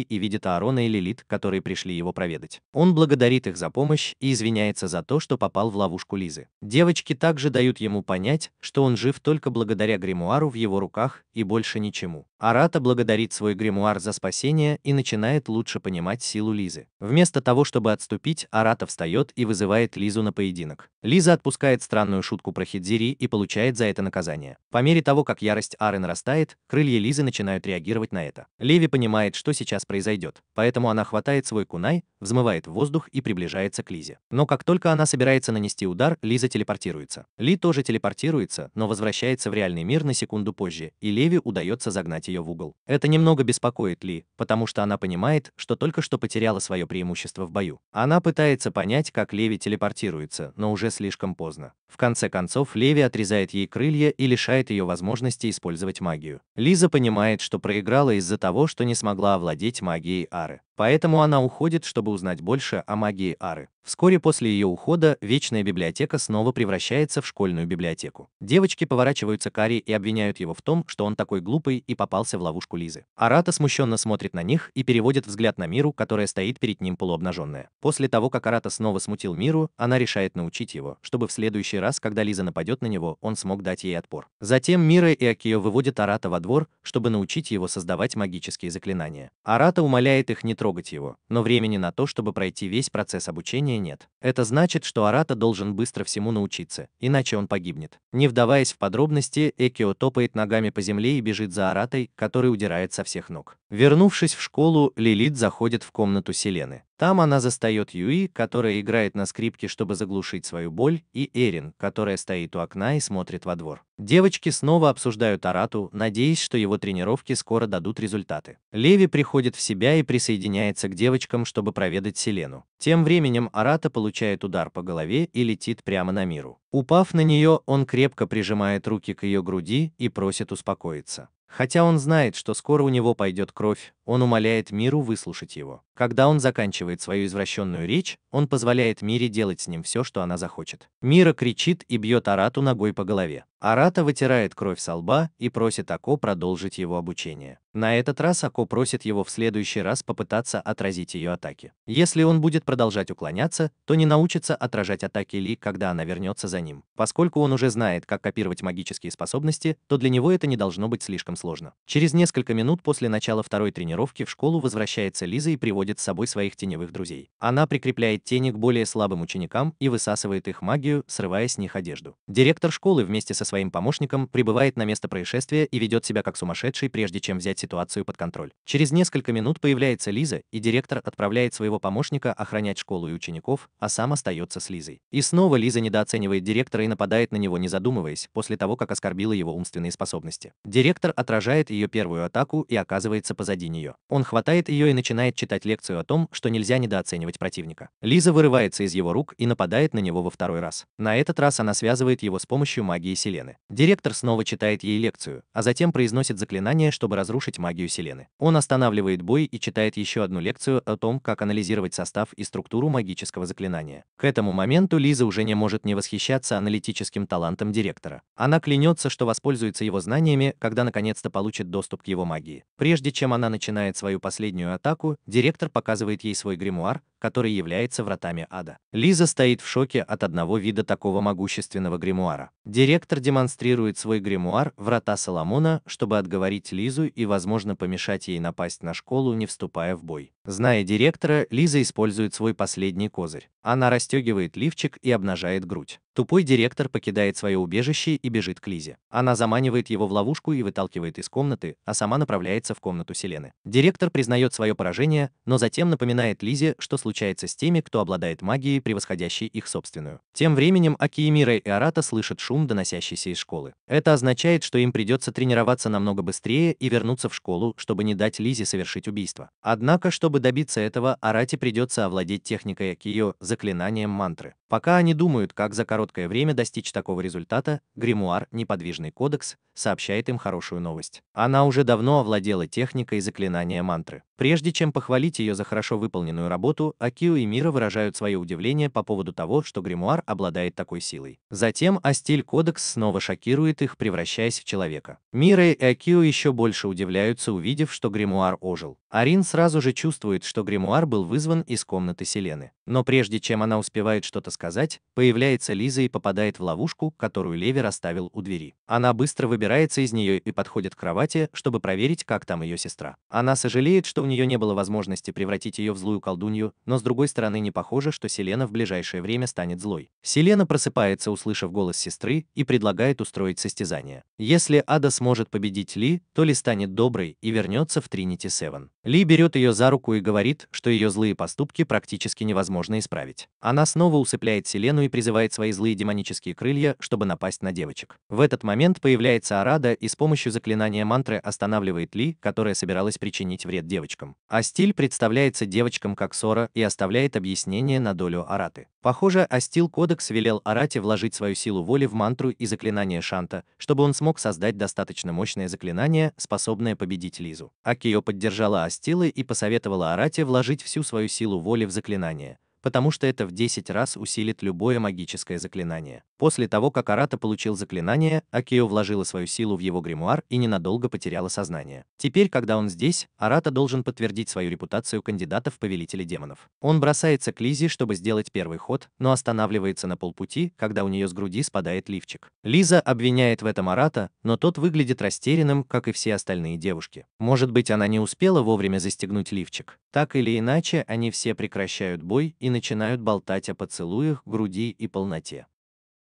и видит Аарона и Лилит, которые пришли его проведать. Он благодарит их за помощь и извиняется за то, что попал в ловушку Лизы. Девочки также дают ему понять, что он жив только благодаря гримуару в его руках и больше ничему. Арата благодарит свой гримуар за спасение и начинает лучше понимать силу Лизы. Вместо того, чтобы отступить, Арата встает и вызывает вызывает Лизу на поединок. Лиза отпускает странную шутку про Хидзири и получает за это наказание. По мере того, как ярость Ары нарастает, крылья Лизы начинают реагировать на это. Леви понимает, что сейчас произойдет, поэтому она хватает свой кунай, взмывает в воздух и приближается к Лизе. Но как только она собирается нанести удар, Лиза телепортируется. Ли тоже телепортируется, но возвращается в реальный мир на секунду позже, и Леви удается загнать ее в угол. Это немного беспокоит Ли, потому что она понимает, что только что потеряла свое преимущество в бою. Она пытается понять, как Леви телепортируется, но уже слишком поздно. В конце концов, Леви отрезает ей крылья и лишает ее возможности использовать магию. Лиза понимает, что проиграла из-за того, что не смогла овладеть магией Ары. Поэтому она уходит, чтобы узнать больше о магии Ары. Вскоре после ее ухода вечная библиотека снова превращается в школьную библиотеку. Девочки поворачиваются к Ари и обвиняют его в том, что он такой глупый и попался в ловушку Лизы. Арата смущенно смотрит на них и переводит взгляд на Миру, которая стоит перед ним полуобнаженная. После того, как Арата снова смутил Миру, она решает научить его, чтобы в следующий раз, когда Лиза нападет на него, он смог дать ей отпор. Затем Мира и Акио выводят Арата во двор, чтобы научить его создавать магические заклинания. Арата умоляет их не трогать его, но времени на то, чтобы пройти весь процесс обучения объяснения нет. Это значит, что Арата должен быстро всему научиться, иначе он погибнет. Не вдаваясь в подробности, Экио топает ногами по земле и бежит за Аратой, который удирает со всех ног. Вернувшись в школу, Лилит заходит в комнату Селены. Там она застает Юи, которая играет на скрипке, чтобы заглушить свою боль, и Эрин, которая стоит у окна и смотрит во двор. Девочки снова обсуждают Арату, надеясь, что его тренировки скоро дадут результаты. Леви приходит в себя и присоединяется к девочкам, чтобы проведать Селену. Тем временем Арата получает удар по голове и летит прямо на миру. Упав на нее, он крепко прижимает руки к ее груди и просит успокоиться. Хотя он знает, что скоро у него пойдет кровь, он умоляет миру выслушать его. Когда он заканчивает свою извращенную речь, он позволяет Мире делать с ним все, что она захочет. Мира кричит и бьет Арату ногой по голове. Арата вытирает кровь со лба и просит Ако продолжить его обучение. На этот раз Ако просит его в следующий раз попытаться отразить ее атаки. Если он будет продолжать уклоняться, то не научится отражать атаки Ли, когда она вернется за ним. Поскольку он уже знает, как копировать магические способности, то для него это не должно быть слишком сложно. Через несколько минут после начала второй тренировки тренировки в школу возвращается Лиза и приводит с собой своих теневых друзей. Она прикрепляет тени к более слабым ученикам и высасывает их магию, срывая с них одежду. Директор школы вместе со своим помощником прибывает на место происшествия и ведет себя как сумасшедший, прежде чем взять ситуацию под контроль. Через несколько минут появляется Лиза, и директор отправляет своего помощника охранять школу и учеников, а сам остается с Лизой. И снова Лиза недооценивает директора и нападает на него, не задумываясь, после того, как оскорбила его умственные способности. Директор отражает ее первую атаку и оказывается позади нее нее. Он хватает ее и начинает читать лекцию о том, что нельзя недооценивать противника. Лиза вырывается из его рук и нападает на него во второй раз. На этот раз она связывает его с помощью магии Селены. Директор снова читает ей лекцию, а затем произносит заклинание, чтобы разрушить магию Селены. Он останавливает бой и читает еще одну лекцию о том, как анализировать состав и структуру магического заклинания. К этому моменту Лиза уже не может не восхищаться аналитическим талантом директора. Она клянется, что воспользуется его знаниями, когда наконец-то получит доступ к его магии. Прежде чем она начинает начинает свою последнюю атаку, директор показывает ей свой гримуар, который является вратами ада. Лиза стоит в шоке от одного вида такого могущественного гримуара. Директор демонстрирует свой гримуар «Врата Соломона», чтобы отговорить Лизу и, возможно, помешать ей напасть на школу, не вступая в бой. Зная директора, Лиза использует свой последний козырь. Она расстегивает лифчик и обнажает грудь. Тупой директор покидает свое убежище и бежит к Лизе. Она заманивает его в ловушку и выталкивает из комнаты, а сама направляется в комнату Селены. Директор признает свое поражение, но затем напоминает Лизе, что случается с теми, кто обладает магией, превосходящей их собственную. Тем временем Акиемира и Арата слышат шум, доносящийся из школы. Это означает, что им придется тренироваться намного быстрее и вернуться в школу, чтобы не дать Лизе совершить убийство. Однако, чтобы добиться этого, Арате придется овладеть техникой Акио, за заклинанием мантры. Пока они думают, как за короткое время достичь такого результата, гримуар «Неподвижный кодекс» сообщает им хорошую новость. Она уже давно овладела техникой заклинания мантры. Прежде чем похвалить ее за хорошо выполненную работу, Акио и Мира выражают свое удивление по поводу того, что гримуар обладает такой силой. Затем Астиль Кодекс снова шокирует их, превращаясь в человека. Мира и Акио еще больше удивляются, увидев, что гримуар ожил. Арин сразу же чувствует, что гримуар был вызван из комнаты Селены. Но прежде чем она успевает что-то сказать, появляется Лиза и попадает в ловушку, которую Леви расставил у двери. Она быстро выбирает выбирается из нее и подходит к кровати, чтобы проверить, как там ее сестра. Она сожалеет, что у нее не было возможности превратить ее в злую колдунью, но с другой стороны не похоже, что Селена в ближайшее время станет злой. Селена просыпается, услышав голос сестры, и предлагает устроить состязание. Если Ада сможет победить Ли, то Ли станет доброй и вернется в Тринити Севен. Ли берет ее за руку и говорит, что ее злые поступки практически невозможно исправить. Она снова усыпляет Селену и призывает свои злые демонические крылья, чтобы напасть на девочек. В этот момент появляется Арада и с помощью заклинания мантры останавливает Ли, которая собиралась причинить вред девочкам. Астиль стиль представляется девочкам как Сора и оставляет объяснение на долю Араты. Похоже, Астил Кодекс велел Арате вложить свою силу воли в мантру и заклинание Шанта, чтобы он смог создать достаточно мощное заклинание, способное победить Лизу. Акио поддержала Астиль простила и посоветовала Арате вложить всю свою силу воли в заклинание, потому что это в 10 раз усилит любое магическое заклинание. После того, как Арата получил заклинание, Акио вложила свою силу в его гримуар и ненадолго потеряла сознание. Теперь, когда он здесь, Арата должен подтвердить свою репутацию кандидата в повелители демонов. Он бросается к Лизе, чтобы сделать первый ход, но останавливается на полпути, когда у нее с груди спадает лифчик. Лиза обвиняет в этом Арата, но тот выглядит растерянным, как и все остальные девушки. Может быть, она не успела вовремя застегнуть лифчик. Так или иначе, они все прекращают бой и начинают болтать о поцелуях, груди и полноте.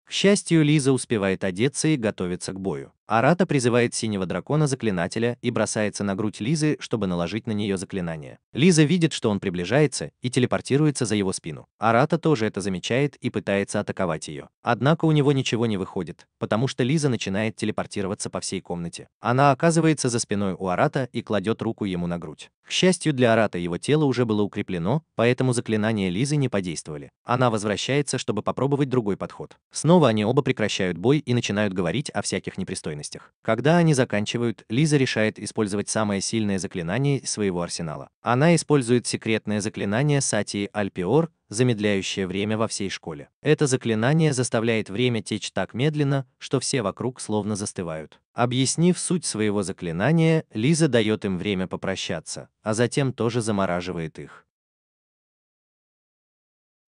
К счастью, Лиза успевает одеться и готовиться к бою. Арата призывает синего дракона-заклинателя и бросается на грудь Лизы, чтобы наложить на нее заклинание. Лиза видит, что он приближается, и телепортируется за его спину. Арата тоже это замечает и пытается атаковать ее. Однако у него ничего не выходит, потому что Лиза начинает телепортироваться по всей комнате. Она оказывается за спиной у Арата и кладет руку ему на грудь. К счастью для Арата его тело уже было укреплено, поэтому заклинания Лизы не подействовали. Она возвращается, чтобы попробовать другой подход. Снова они оба прекращают бой и начинают говорить о всяких непристойностях особенностях. Когда они заканчивают, Лиза решает использовать самое сильное заклинание своего арсенала. Она использует секретное заклинание Сатии Альпиор, замедляющее время во всей школе. Это заклинание заставляет время течь так медленно, что все вокруг словно застывают. Объяснив суть своего заклинания, Лиза дает им время попрощаться, а затем тоже замораживает их.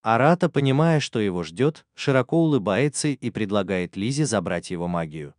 Арата, понимая, что его ждет, широко улыбается и предлагает Лизе забрать его магию.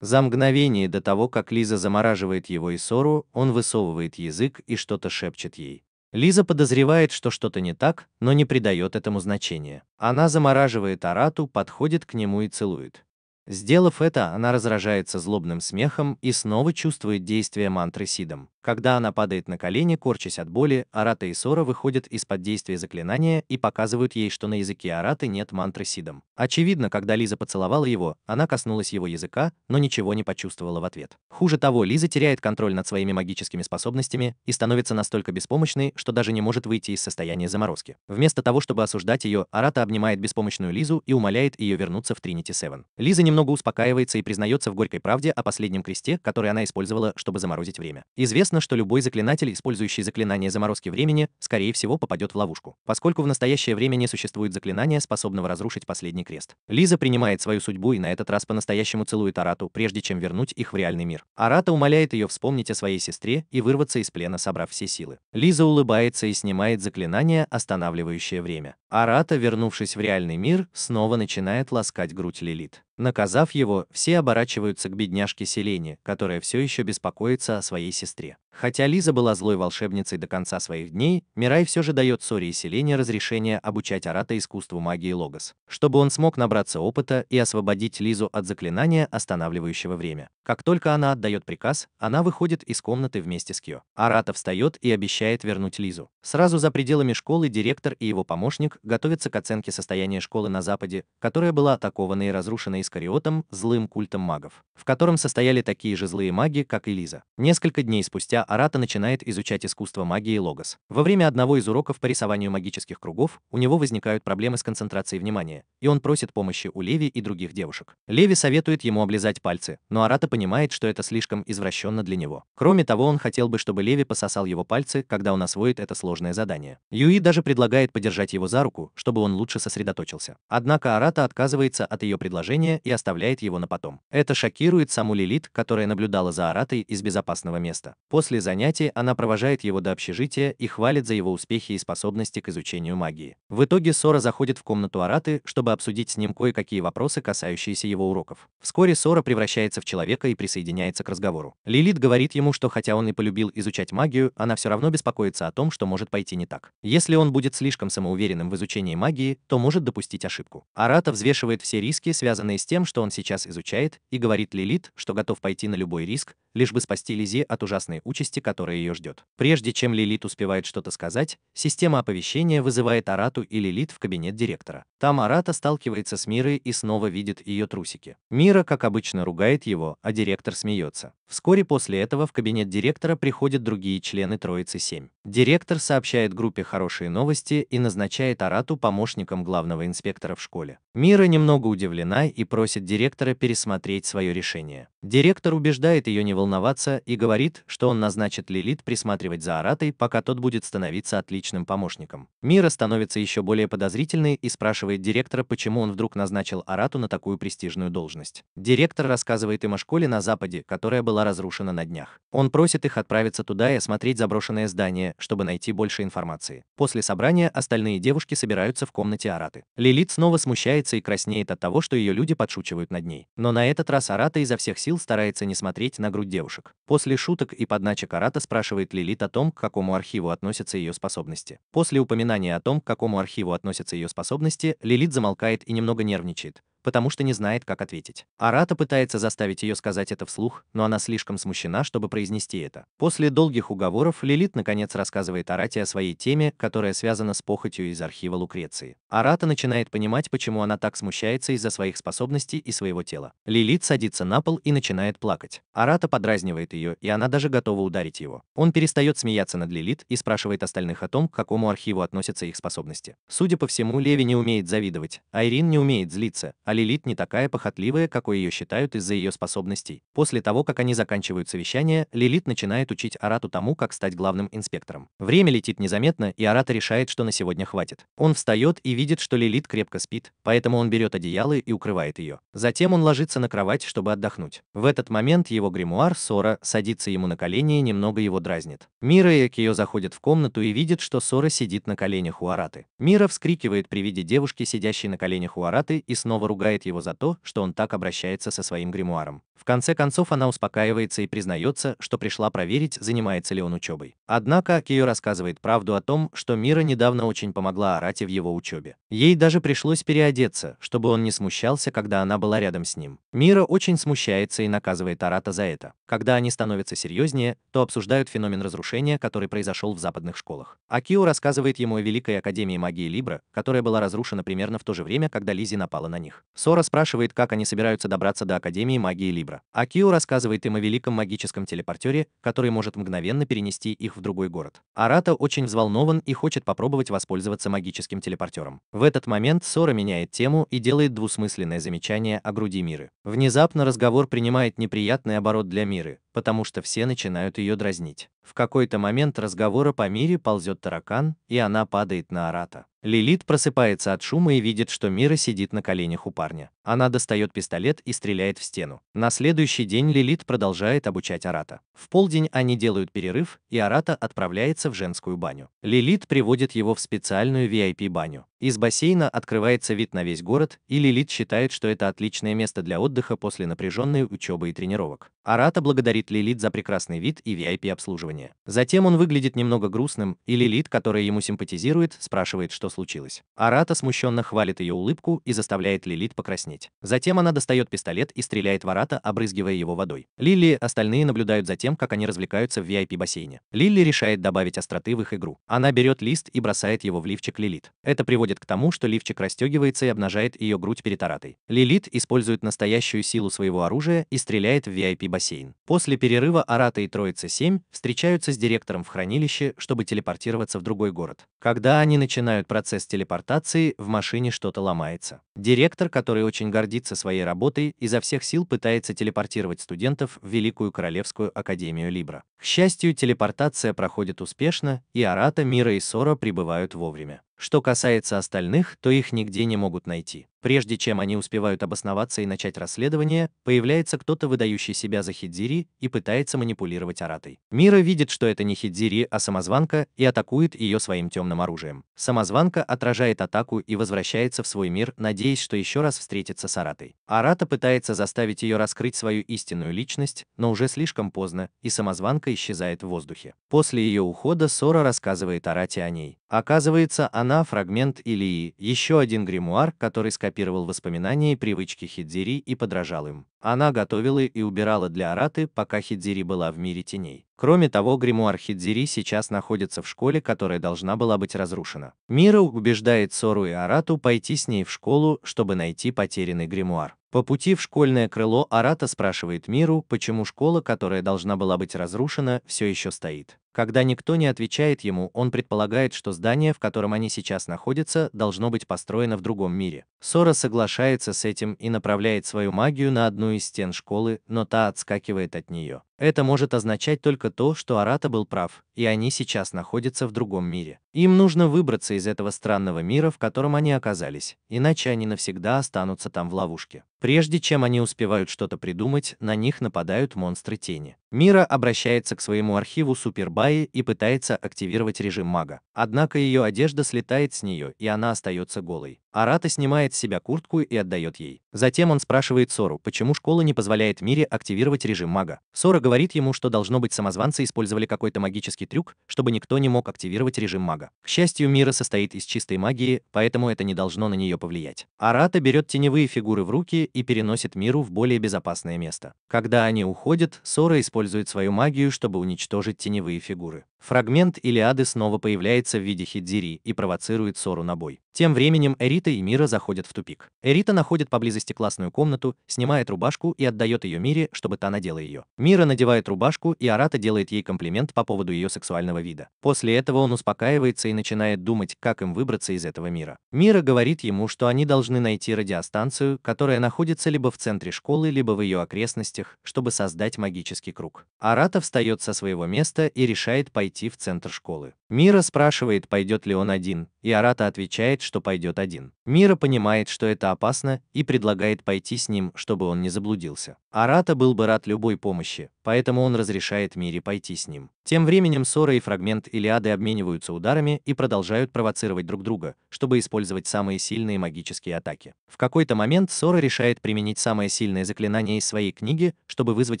За мгновение до того, как Лиза замораживает его и ссору, он высовывает язык и что-то шепчет ей. Лиза подозревает, что что-то не так, но не придает этому значения. Она замораживает Арату, подходит к нему и целует. Сделав это, она разражается злобным смехом и снова чувствует действие мантры Сидом. Когда она падает на колени, корчась от боли, Арата и Сора выходят из-под действия заклинания и показывают ей, что на языке Араты нет мантры Сидом. Очевидно, когда Лиза поцеловала его, она коснулась его языка, но ничего не почувствовала в ответ. Хуже того, Лиза теряет контроль над своими магическими способностями и становится настолько беспомощной, что даже не может выйти из состояния заморозки. Вместо того, чтобы осуждать ее, Арата обнимает беспомощную Лизу и умоляет ее вернуться в Тринити Севен. Лиза немного успокаивается и признается в горькой правде о последнем кресте, который она использовала, чтобы заморозить время. Известно, Ясно, что любой заклинатель, использующий заклинание заморозки времени, скорее всего попадет в ловушку, поскольку в настоящее время не существует заклинания, способного разрушить последний крест. Лиза принимает свою судьбу и на этот раз по-настоящему целует Арату, прежде чем вернуть их в реальный мир. Арата умоляет ее вспомнить о своей сестре и вырваться из плена, собрав все силы. Лиза улыбается и снимает заклинание, останавливающее время. Арата, вернувшись в реальный мир, снова начинает ласкать грудь Лилит. Наказав его, все оборачиваются к бедняжке Селене, которая все еще беспокоится о своей сестре. Хотя Лиза была злой волшебницей до конца своих дней, Мирай все же дает Соре и Селене разрешение обучать Арата искусству магии Логос, чтобы он смог набраться опыта и освободить Лизу от заклинания, останавливающего время. Как только она отдает приказ, она выходит из комнаты вместе с Кьо. Арата встает и обещает вернуть Лизу. Сразу за пределами школы директор и его помощник готовятся к оценке состояния школы на Западе, которая была атакована и разрушена Искариотом, злым культом магов, в котором состояли такие же злые маги, как и Лиза. Несколько дней спустя Арата начинает изучать искусство магии Логос. Во время одного из уроков по рисованию магических кругов у него возникают проблемы с концентрацией внимания, и он просит помощи у Леви и других девушек. Леви советует ему облизать пальцы, но Арата понимает, что это слишком извращенно для него. Кроме того, он хотел бы, чтобы Леви пососал его пальцы, когда он освоит это сложное задание. Юи даже предлагает подержать его за руку, чтобы он лучше сосредоточился. Однако Арата отказывается от ее предложения и оставляет его на потом. Это шокирует саму Лилит, которая наблюдала за Аратой из безопасного места. После После занятий она провожает его до общежития и хвалит за его успехи и способности к изучению магии. В итоге Сора заходит в комнату Араты, чтобы обсудить с ним кое-какие вопросы, касающиеся его уроков. Вскоре Сора превращается в человека и присоединяется к разговору. Лилит говорит ему, что хотя он и полюбил изучать магию, она все равно беспокоится о том, что может пойти не так. Если он будет слишком самоуверенным в изучении магии, то может допустить ошибку. Арата взвешивает все риски, связанные с тем, что он сейчас изучает, и говорит Лилит, что готов пойти на любой риск, лишь бы спасти Лизи от ужасной участи участи, которая ее ждет. Прежде чем Лилит успевает что-то сказать, система оповещения вызывает Арату и Лилит в кабинет директора. Там Арата сталкивается с Мирой и снова видит ее трусики. Мира, как обычно, ругает его, а директор смеется. Вскоре после этого в кабинет директора приходят другие члены Троицы-7. Директор сообщает группе хорошие новости и назначает Арату помощником главного инспектора в школе. Мира немного удивлена и просит директора пересмотреть свое решение. Директор убеждает ее не волноваться и говорит, что он назначит Лилит присматривать за Аратой, пока тот будет становиться отличным помощником. Мира становится еще более подозрительной и спрашивает директора, почему он вдруг назначил Арату на такую престижную должность. Директор рассказывает им о школе на Западе, которая была была разрушена на днях. Он просит их отправиться туда и осмотреть заброшенное здание, чтобы найти больше информации. После собрания остальные девушки собираются в комнате Араты. Лилит снова смущается и краснеет от того, что ее люди подшучивают над ней. Но на этот раз Арата изо всех сил старается не смотреть на грудь девушек. После шуток и подначек Арата спрашивает Лилит о том, к какому архиву относятся ее способности. После упоминания о том, к какому архиву относятся ее способности, Лилит замолкает и немного нервничает потому что не знает, как ответить. Арата пытается заставить ее сказать это вслух, но она слишком смущена, чтобы произнести это. После долгих уговоров Лилит наконец рассказывает Арате о своей теме, которая связана с похотью из архива Лукреции. Арата начинает понимать, почему она так смущается из-за своих способностей и своего тела. Лилит садится на пол и начинает плакать. Арата подразнивает ее, и она даже готова ударить его. Он перестает смеяться над Лилит и спрашивает остальных о том, к какому архиву относятся их способности. Судя по всему, Леви не умеет завидовать, Айрин не умеет злиться, а а Лилит не такая похотливая, какой ее считают из-за ее способностей. После того, как они заканчивают совещание, Лилит начинает учить Арату тому, как стать главным инспектором. Время летит незаметно, и Арата решает, что на сегодня хватит. Он встает и видит, что Лилит крепко спит, поэтому он берет одеяло и укрывает ее. Затем он ложится на кровать, чтобы отдохнуть. В этот момент его гримуар Сора садится ему на колени и немного его дразнит. Мира и Акио заходят в комнату и видят, что Сора сидит на коленях у Араты. Мира вскрикивает при виде девушки, сидящей на коленях у Араты, и снова ругается ругает его за то, что он так обращается со своим гримуаром. В конце концов она успокаивается и признается, что пришла проверить, занимается ли он учебой. Однако Кио рассказывает правду о том, что Мира недавно очень помогла Арате в его учебе. Ей даже пришлось переодеться, чтобы он не смущался, когда она была рядом с ним. Мира очень смущается и наказывает Арата за это. Когда они становятся серьезнее, то обсуждают феномен разрушения, который произошел в западных школах. Акио рассказывает ему о Великой Академии магии Либра, которая была разрушена примерно в то же время, когда Лизи напала на них. Сора спрашивает, как они собираются добраться до Академии магии Либра. Калибра. Акио рассказывает им о великом магическом телепортере, который может мгновенно перенести их в другой город. Арата очень взволнован и хочет попробовать воспользоваться магическим телепортером. В этот момент Сора меняет тему и делает двусмысленное замечание о груди Миры. Внезапно разговор принимает неприятный оборот для Миры, потому что все начинают ее дразнить. В какой-то момент разговора по Мире ползет таракан, и она падает на Арата. Лилит просыпается от шума и видит, что Мира сидит на коленях у парня. Она достает пистолет и стреляет в стену. На следующий день Лилит продолжает обучать Арата. В полдень они делают перерыв, и Арата отправляется в женскую баню. Лилит приводит его в специальную VIP-баню. Из бассейна открывается вид на весь город, и Лилит считает, что это отличное место для отдыха после напряженной учебы и тренировок. Арата благодарит Лилит за прекрасный вид и VIP-обслуживание. Затем он выглядит немного грустным, и Лилит, которая ему симпатизирует, спрашивает, что случилось. Арата смущенно хвалит ее улыбку и заставляет Лилит покраснеть. Затем она достает пистолет и стреляет в Арата, обрызгивая его водой. Лили и остальные наблюдают за тем, как они развлекаются в VIP-бассейне. Лили решает добавить остроты в их игру. Она берет лист и бросает его в лифчик Лилит. Это приводит к тому, что лифчик расстегивается и обнажает ее грудь перед Аратой. Лилит использует настоящую силу своего оружия и стреляет в VIP-бассейн. После перерыва Арата и Троица-7 встречаются с директором в хранилище, чтобы телепортироваться в другой город. Когда они начинают процесс процесс телепортации, в машине что-то ломается. Директор, который очень гордится своей работой, изо всех сил пытается телепортировать студентов в Великую Королевскую Академию Либра. К счастью, телепортация проходит успешно, и Арата, Мира и Сора прибывают вовремя. Что касается остальных, то их нигде не могут найти. Прежде чем они успевают обосноваться и начать расследование, появляется кто-то, выдающий себя за Хидзири, и пытается манипулировать Аратой. Мира видит, что это не Хидзири, а самозванка, и атакует ее своим темным оружием. Самозванка отражает атаку и возвращается в свой мир, надеясь, что еще раз встретится с Аратой. Арата пытается заставить ее раскрыть свою истинную личность, но уже слишком поздно, и самозванка исчезает в воздухе. После ее ухода Сора рассказывает Арате о ней. Оказывается, она она фрагмент Илии, еще один гримуар, который скопировал воспоминания и привычки Хидзири и подражал им. Она готовила и убирала для Араты, пока Хидзири была в мире теней. Кроме того, гримуар Хидзири сейчас находится в школе, которая должна была быть разрушена. Мира убеждает Сору и Арату пойти с ней в школу, чтобы найти потерянный гримуар. По пути в школьное крыло Арата спрашивает Миру, почему школа, которая должна была быть разрушена, все еще стоит. Когда никто не отвечает ему, он предполагает, что здание, в котором они сейчас находятся, должно быть построено в другом мире. Сора соглашается с этим и направляет свою магию на одну из стен школы, но та отскакивает от нее. Это может означать только то, что Арата был прав, и они сейчас находятся в другом мире. Им нужно выбраться из этого странного мира, в котором они оказались, иначе они навсегда останутся там в ловушке. Прежде чем они успевают что-то придумать, на них нападают монстры тени. Мира обращается к своему архиву Супербаи и пытается активировать режим мага. Однако ее одежда слетает с нее, и она остается голой. Арата снимает с себя куртку и отдает ей. Затем он спрашивает Сору, почему школа не позволяет Мире активировать режим мага. Сора говорит ему, что должно быть самозванцы использовали какой-то магический трюк, чтобы никто не мог активировать режим мага. К счастью, Мира состоит из чистой магии, поэтому это не должно на нее повлиять. Арата берет теневые фигуры в руки и переносит Миру в более безопасное место. Когда они уходят, Сора использует свою магию, чтобы уничтожить теневые фигуры. Фрагмент Илиады снова появляется в виде Хидзири и провоцирует ссору на бой. Тем временем Эрита и Мира заходят в тупик. Эрита находит поблизости классную комнату, снимает рубашку и отдает ее Мире, чтобы та надела ее. Мира надевает рубашку, и Арата делает ей комплимент по поводу ее сексуального вида. После этого он успокаивается и начинает думать, как им выбраться из этого мира. Мира говорит ему, что они должны найти радиостанцию, которая находится либо в центре школы, либо в ее окрестностях, чтобы создать магический круг. Арата встает со своего места и решает пойти идти в центр школы. Мира спрашивает, пойдет ли он один, и Арата отвечает, что пойдет один. Мира понимает, что это опасно, и предлагает пойти с ним, чтобы он не заблудился. Арата был бы рад любой помощи, поэтому он разрешает Мире пойти с ним. Тем временем Сора и Фрагмент Илиады обмениваются ударами и продолжают провоцировать друг друга, чтобы использовать самые сильные магические атаки. В какой-то момент Сора решает применить самое сильное заклинание из своей книги, чтобы вызвать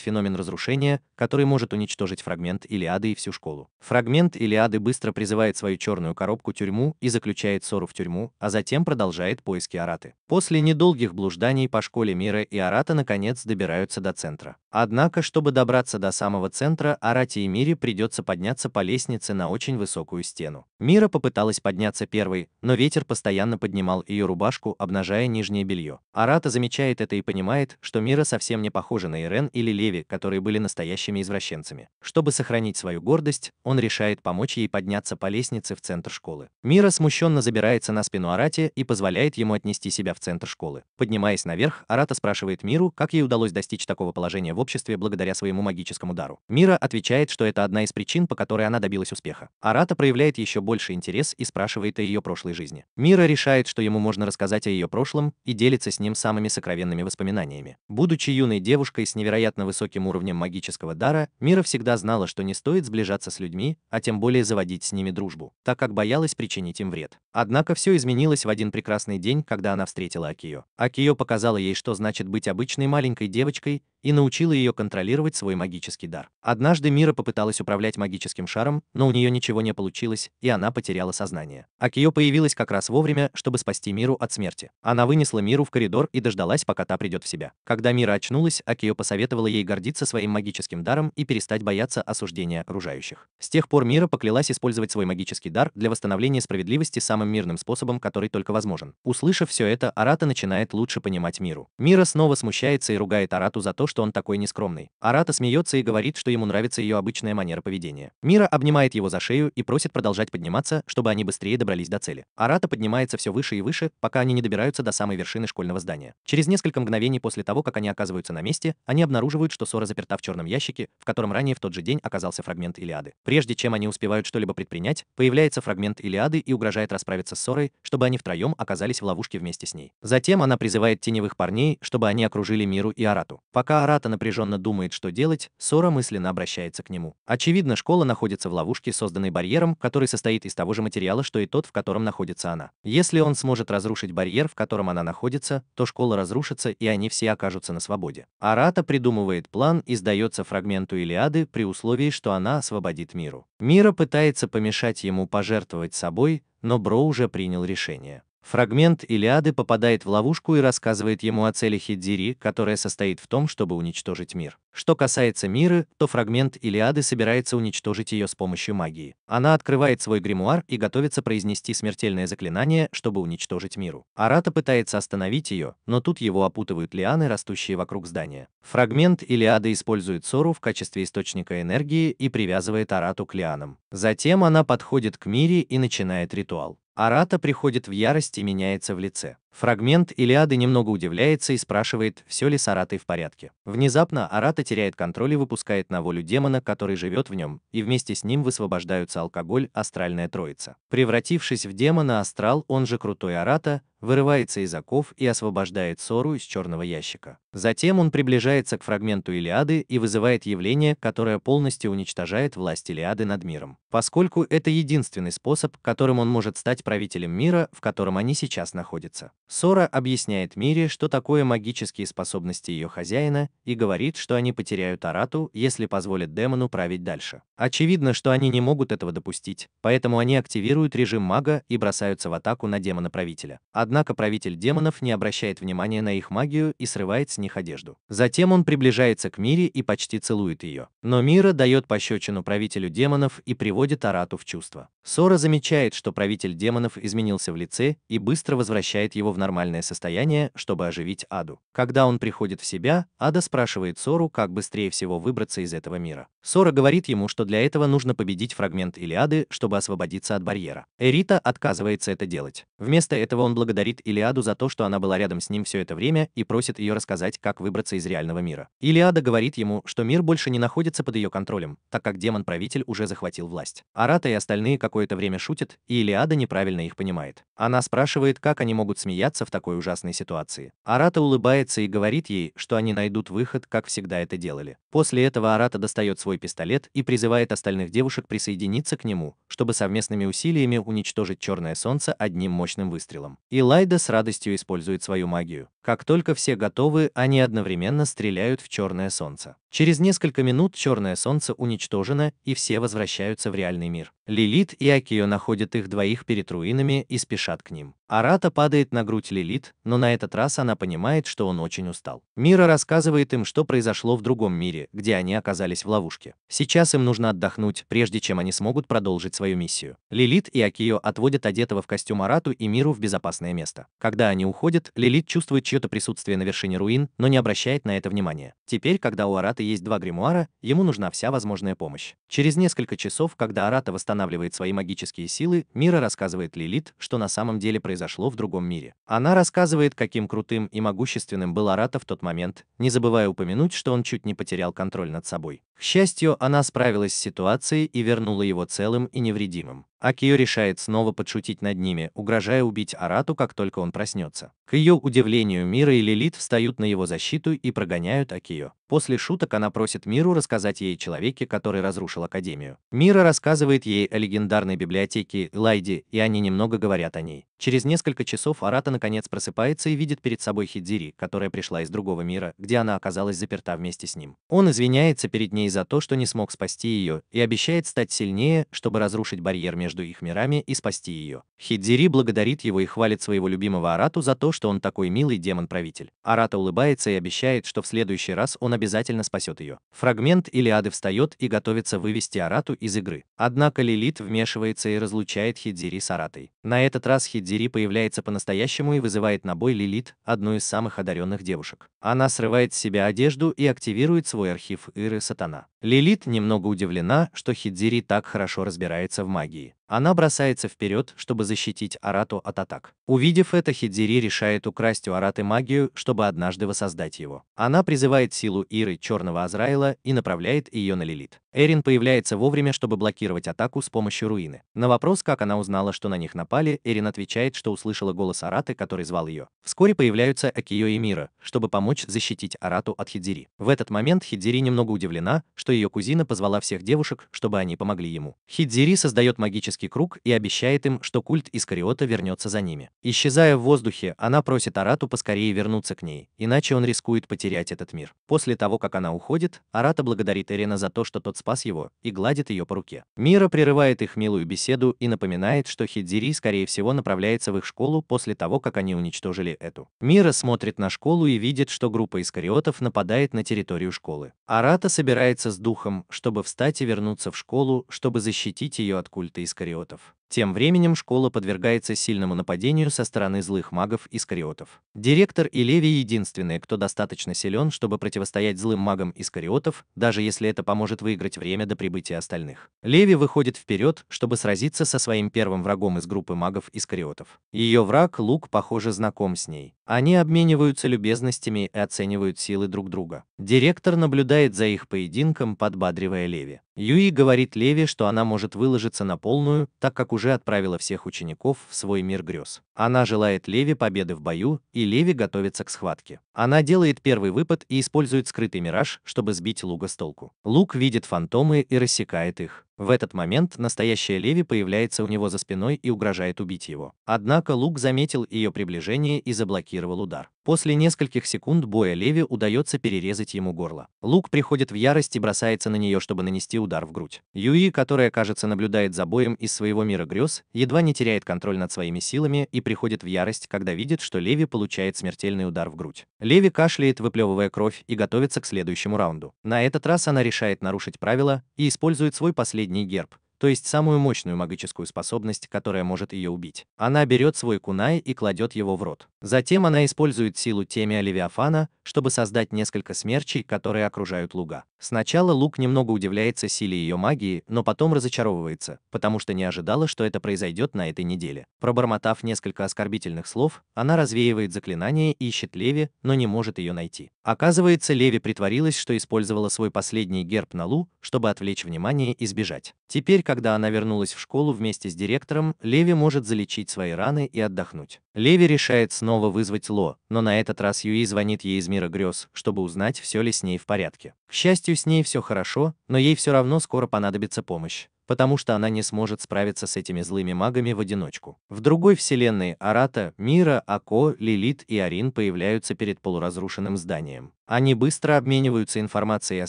феномен разрушения, который может уничтожить фрагмент Илиады и всю школу. Фрагмент Илиады быстро призывает свою черную коробку тюрьму и заключает ссору в тюрьму, а затем продолжает поиски Араты. После недолгих блужданий по школе мира и Арата наконец добираются до центра. Однако, чтобы добраться до самого центра, Арате и Мире придется подняться по лестнице на очень высокую стену. Мира попыталась подняться первой, но ветер постоянно поднимал ее рубашку, обнажая нижнее белье. Арата замечает это и понимает, что Мира совсем не похожа на Ирен или Леви, которые были настоящими извращенцами. Чтобы сохранить свою гордость, он решает помочь ей подняться по лестнице в центр школы. Мира смущенно забирается на спину Арате и позволяет ему отнести себя в центр школы. Поднимаясь наверх, Арата спрашивает Миру, как ей удалось достичь такого положения в обществе благодаря своему магическому дару. Мира отвечает, что это одна из причин, по которой она добилась успеха. Арата проявляет еще больше интерес и спрашивает о ее прошлой жизни. Мира решает, что ему можно рассказать о ее прошлом и делится с ним самыми сокровенными воспоминаниями. Будучи юной девушкой с невероятно высоким уровнем магического дара, Мира всегда знала, что не стоит сближаться с людьми, людьми, а тем более заводить с ними дружбу, так как боялась причинить им вред. Однако все изменилось в один прекрасный день, когда она встретила Акио. Акио показала ей, что значит быть обычной маленькой девочкой, и научила ее контролировать свой магический дар. Однажды Мира попыталась управлять магическим шаром, но у нее ничего не получилось, и она потеряла сознание. Акио появилась как раз вовремя, чтобы спасти Миру от смерти. Она вынесла Миру в коридор и дождалась, пока та придет в себя. Когда Мира очнулась, Акио посоветовала ей гордиться своим магическим даром и перестать бояться осуждения окружающих. С тех пор Мира поклялась использовать свой магический дар для восстановления справедливости самым мирным способом, который только возможен. Услышав все это, Арата начинает лучше понимать Миру. Мира снова смущается и ругает Арату за то, что он такой нескромный. Арата смеется и говорит, что ему нравится ее обычная манера поведения. Мира обнимает его за шею и просит продолжать подниматься, чтобы они быстрее добрались до цели. Арата поднимается все выше и выше, пока они не добираются до самой вершины школьного здания. Через несколько мгновений после того, как они оказываются на месте, они обнаруживают, что Сора заперта в черном ящике, в котором ранее в тот же день оказался фрагмент Илиады. Прежде чем они успевают что-либо предпринять, появляется фрагмент Илиады и угрожает расправиться с Сорой, чтобы они втроем оказались в ловушке вместе с ней. Затем она призывает теневых парней, чтобы они окружили Миру и Арату. Пока Арата напряженно думает, что делать, Сора мысленно обращается к нему. Очевидно, школа находится в ловушке, созданной барьером, который состоит из того же материала, что и тот, в котором находится она. Если он сможет разрушить барьер, в котором она находится, то школа разрушится, и они все окажутся на свободе. Арата придумывает план и сдается фрагменту Илиады при условии, что она освободит миру. Мира пытается помешать ему пожертвовать собой, но Бро уже принял решение. Фрагмент Илиады попадает в ловушку и рассказывает ему о цели Хидзири, которая состоит в том, чтобы уничтожить мир. Что касается Миры, то фрагмент Илиады собирается уничтожить ее с помощью магии. Она открывает свой гримуар и готовится произнести смертельное заклинание, чтобы уничтожить Миру. Арата пытается остановить ее, но тут его опутывают лианы, растущие вокруг здания. Фрагмент Илиады использует Сору в качестве источника энергии и привязывает Арату к лианам. Затем она подходит к Мире и начинает ритуал. Арата приходит в ярость и меняется в лице. Фрагмент Илиады немного удивляется и спрашивает, все ли с Аратой в порядке. Внезапно Арата теряет контроль и выпускает на волю демона, который живет в нем, и вместе с ним высвобождаются алкоголь, астральная троица. Превратившись в демона астрал, он же крутой Арата, вырывается из оков и освобождает Сору из черного ящика. Затем он приближается к фрагменту Илиады и вызывает явление, которое полностью уничтожает власть Илиады над миром. Поскольку это единственный способ, которым он может стать правителем мира, в котором они сейчас находятся. Сора объясняет Мире, что такое магические способности ее хозяина, и говорит, что они потеряют Арату, если позволят демону править дальше. Очевидно, что они не могут этого допустить, поэтому они активируют режим мага и бросаются в атаку на демона-правителя. Однако правитель демонов не обращает внимания на их магию и срывает с них одежду. Затем он приближается к Мире и почти целует ее. Но Мира дает пощечину правителю демонов и приводит Арату в чувство. Сора замечает, что правитель демонов изменился в лице и быстро возвращает его в нормальное состояние, чтобы оживить Аду. Когда он приходит в себя, Ада спрашивает Сору, как быстрее всего выбраться из этого мира. Сора говорит ему, что для этого нужно победить фрагмент Илиады, чтобы освободиться от барьера. Эрита отказывается это делать. Вместо этого он благодарит Илиаду за то, что она была рядом с ним все это время и просит ее рассказать, как выбраться из реального мира. Илиада говорит ему, что мир больше не находится под ее контролем, так как демон-правитель уже захватил власть. Арата и остальные какое-то время шутят, и Илиада неправильно их понимает. Она спрашивает, как они могут смеяться, оказаться в такой ужасной ситуации. Арата улыбается и говорит ей, что они найдут выход, как всегда это делали. После этого Арата достает свой пистолет и призывает остальных девушек присоединиться к нему, чтобы совместными усилиями уничтожить черное солнце одним мощным выстрелом. И Лайда с радостью использует свою магию. Как только все готовы, они одновременно стреляют в черное солнце. Через несколько минут черное солнце уничтожено, и все возвращаются в реальный мир. Лилит и Акио находят их двоих перед руинами и спешат к ним. Арата падает на грудь Лилит, но на этот раз она понимает, что он очень устал. Мира рассказывает им, что произошло в другом мире, где они оказались в ловушке. Сейчас им нужно отдохнуть, прежде чем они смогут продолжить свою миссию. Лилит и Акио отводят одетого в костюм Арату и Миру в безопасное место. Когда они уходят, Лилит чувствует чье-то присутствие на вершине руин, но не обращает на это внимания. Теперь, когда у Арата есть два гримуара, ему нужна вся возможная помощь. Через несколько часов, когда Арата восстанавливает свои магические силы, Мира рассказывает Лилит, что на самом деле произошло произошло в другом мире. Она рассказывает, каким крутым и могущественным был Арата в тот момент, не забывая упомянуть, что он чуть не потерял контроль над собой. К счастью, она справилась с ситуацией и вернула его целым и невредимым. Акио решает снова подшутить над ними, угрожая убить Арату, как только он проснется. К ее удивлению, Мира и Лилит встают на его защиту и прогоняют Акио. После шуток она просит Миру рассказать ей о человеке, который разрушил Академию. Мира рассказывает ей о легендарной библиотеке Лайди, и они немного говорят о ней. Через несколько часов Арата наконец просыпается и видит перед собой Хидзири, которая пришла из другого мира, где она оказалась заперта вместе с ним. Он извиняется перед ней за то, что не смог спасти ее, и обещает стать сильнее, чтобы разрушить барьер между между их мирами и спасти ее. Хиддири благодарит его и хвалит своего любимого Арату за то, что он такой милый демон-правитель. Арата улыбается и обещает, что в следующий раз он обязательно спасет ее. Фрагмент Илиады встает и готовится вывести Арату из игры. Однако Лилит вмешивается и разлучает Хиддири с Аратой. На этот раз Хиддири появляется по-настоящему и вызывает на бой Лилит, одну из самых одаренных девушек. Она срывает с себя одежду и активирует свой архив Иры Сатана. Лилит немного удивлена, что Хидзири так хорошо разбирается в магии. Она бросается вперед, чтобы защитить Арату от атак. Увидев это, Хидзири решает украсть у Араты магию, чтобы однажды воссоздать его. Она призывает силу Иры Черного Азраила и направляет ее на Лилит. Эрин появляется вовремя, чтобы блокировать атаку с помощью руины. На вопрос, как она узнала, что на них напали, Эрин отвечает, что услышала голос Араты, который звал ее. Вскоре появляются Акио и Мира, чтобы помочь защитить Арату от Хидзири. В этот момент Хидзири немного удивлена, что ее кузина позвала всех девушек, чтобы они помогли ему. Хидзири создает магический магический круг и обещает им, что культ Искариота вернется за ними. Исчезая в воздухе, она просит Арату поскорее вернуться к ней, иначе он рискует потерять этот мир. После того, как она уходит, Арата благодарит Эрина за то, что тот спас его, и гладит ее по руке. Мира прерывает их милую беседу и напоминает, что Хидзири, скорее всего, направляется в их школу после того, как они уничтожили эту. Мира смотрит на школу и видит, что группа Искариотов нападает на территорию школы. Арата собирается с духом, чтобы встать и вернуться в школу, чтобы защитить ее от культа Искариота кариотов. Тем временем школа подвергается сильному нападению со стороны злых магов и скариотов. Директор и Леви единственные, кто достаточно силен, чтобы противостоять злым магам и скариотов, даже если это поможет выиграть время до прибытия остальных. Леви выходит вперед, чтобы сразиться со своим первым врагом из группы магов и скариотов. Ее враг Лук, похоже, знаком с ней. Они обмениваются любезностями и оценивают силы друг друга. Директор наблюдает за их поединком, подбадривая Леви. Юи говорит Леви, что она может выложиться на полную, так как уже уже отправила всех учеников в свой мир грез. Она желает Леви победы в бою, и Леви готовится к схватке. Она делает первый выпад и использует скрытый мираж, чтобы сбить Луга с толку. Лук видит фантомы и рассекает их. В этот момент настоящая Леви появляется у него за спиной и угрожает убить его. Однако Лук заметил ее приближение и заблокировал удар. После нескольких секунд боя Леви удается перерезать ему горло. Лук приходит в ярость и бросается на нее, чтобы нанести удар в грудь. Юи, которая, кажется, наблюдает за боем из своего мира грез, едва не теряет контроль над своими силами и приходит в ярость, когда видит, что Леви получает смертельный удар в грудь. Леви кашляет, выплевывая кровь, и готовится к следующему раунду. На этот раз она решает нарушить правила и использует свой последний соседний герб то есть самую мощную магическую способность, которая может ее убить. Она берет свой кунай и кладет его в рот. Затем она использует силу темия Левиафана, чтобы создать несколько смерчей, которые окружают луга. Сначала лук немного удивляется силе ее магии, но потом разочаровывается, потому что не ожидала, что это произойдет на этой неделе. Пробормотав несколько оскорбительных слов, она развеивает заклинание и ищет Леви, но не может ее найти. Оказывается, Леви притворилась, что использовала свой последний герб на Лу, чтобы отвлечь внимание и сбежать. Теперь, когда она вернулась в школу вместе с директором, Леви может залечить свои раны и отдохнуть. Леви решает снова вызвать Ло, но на этот раз Юи звонит ей из мира грез, чтобы узнать, все ли с ней в порядке. К счастью, с ней все хорошо, но ей все равно скоро понадобится помощь потому что она не сможет справиться с этими злыми магами в одиночку. В другой вселенной Арата, Мира, Ако, Лилит и Арин появляются перед полуразрушенным зданием. Они быстро обмениваются информацией о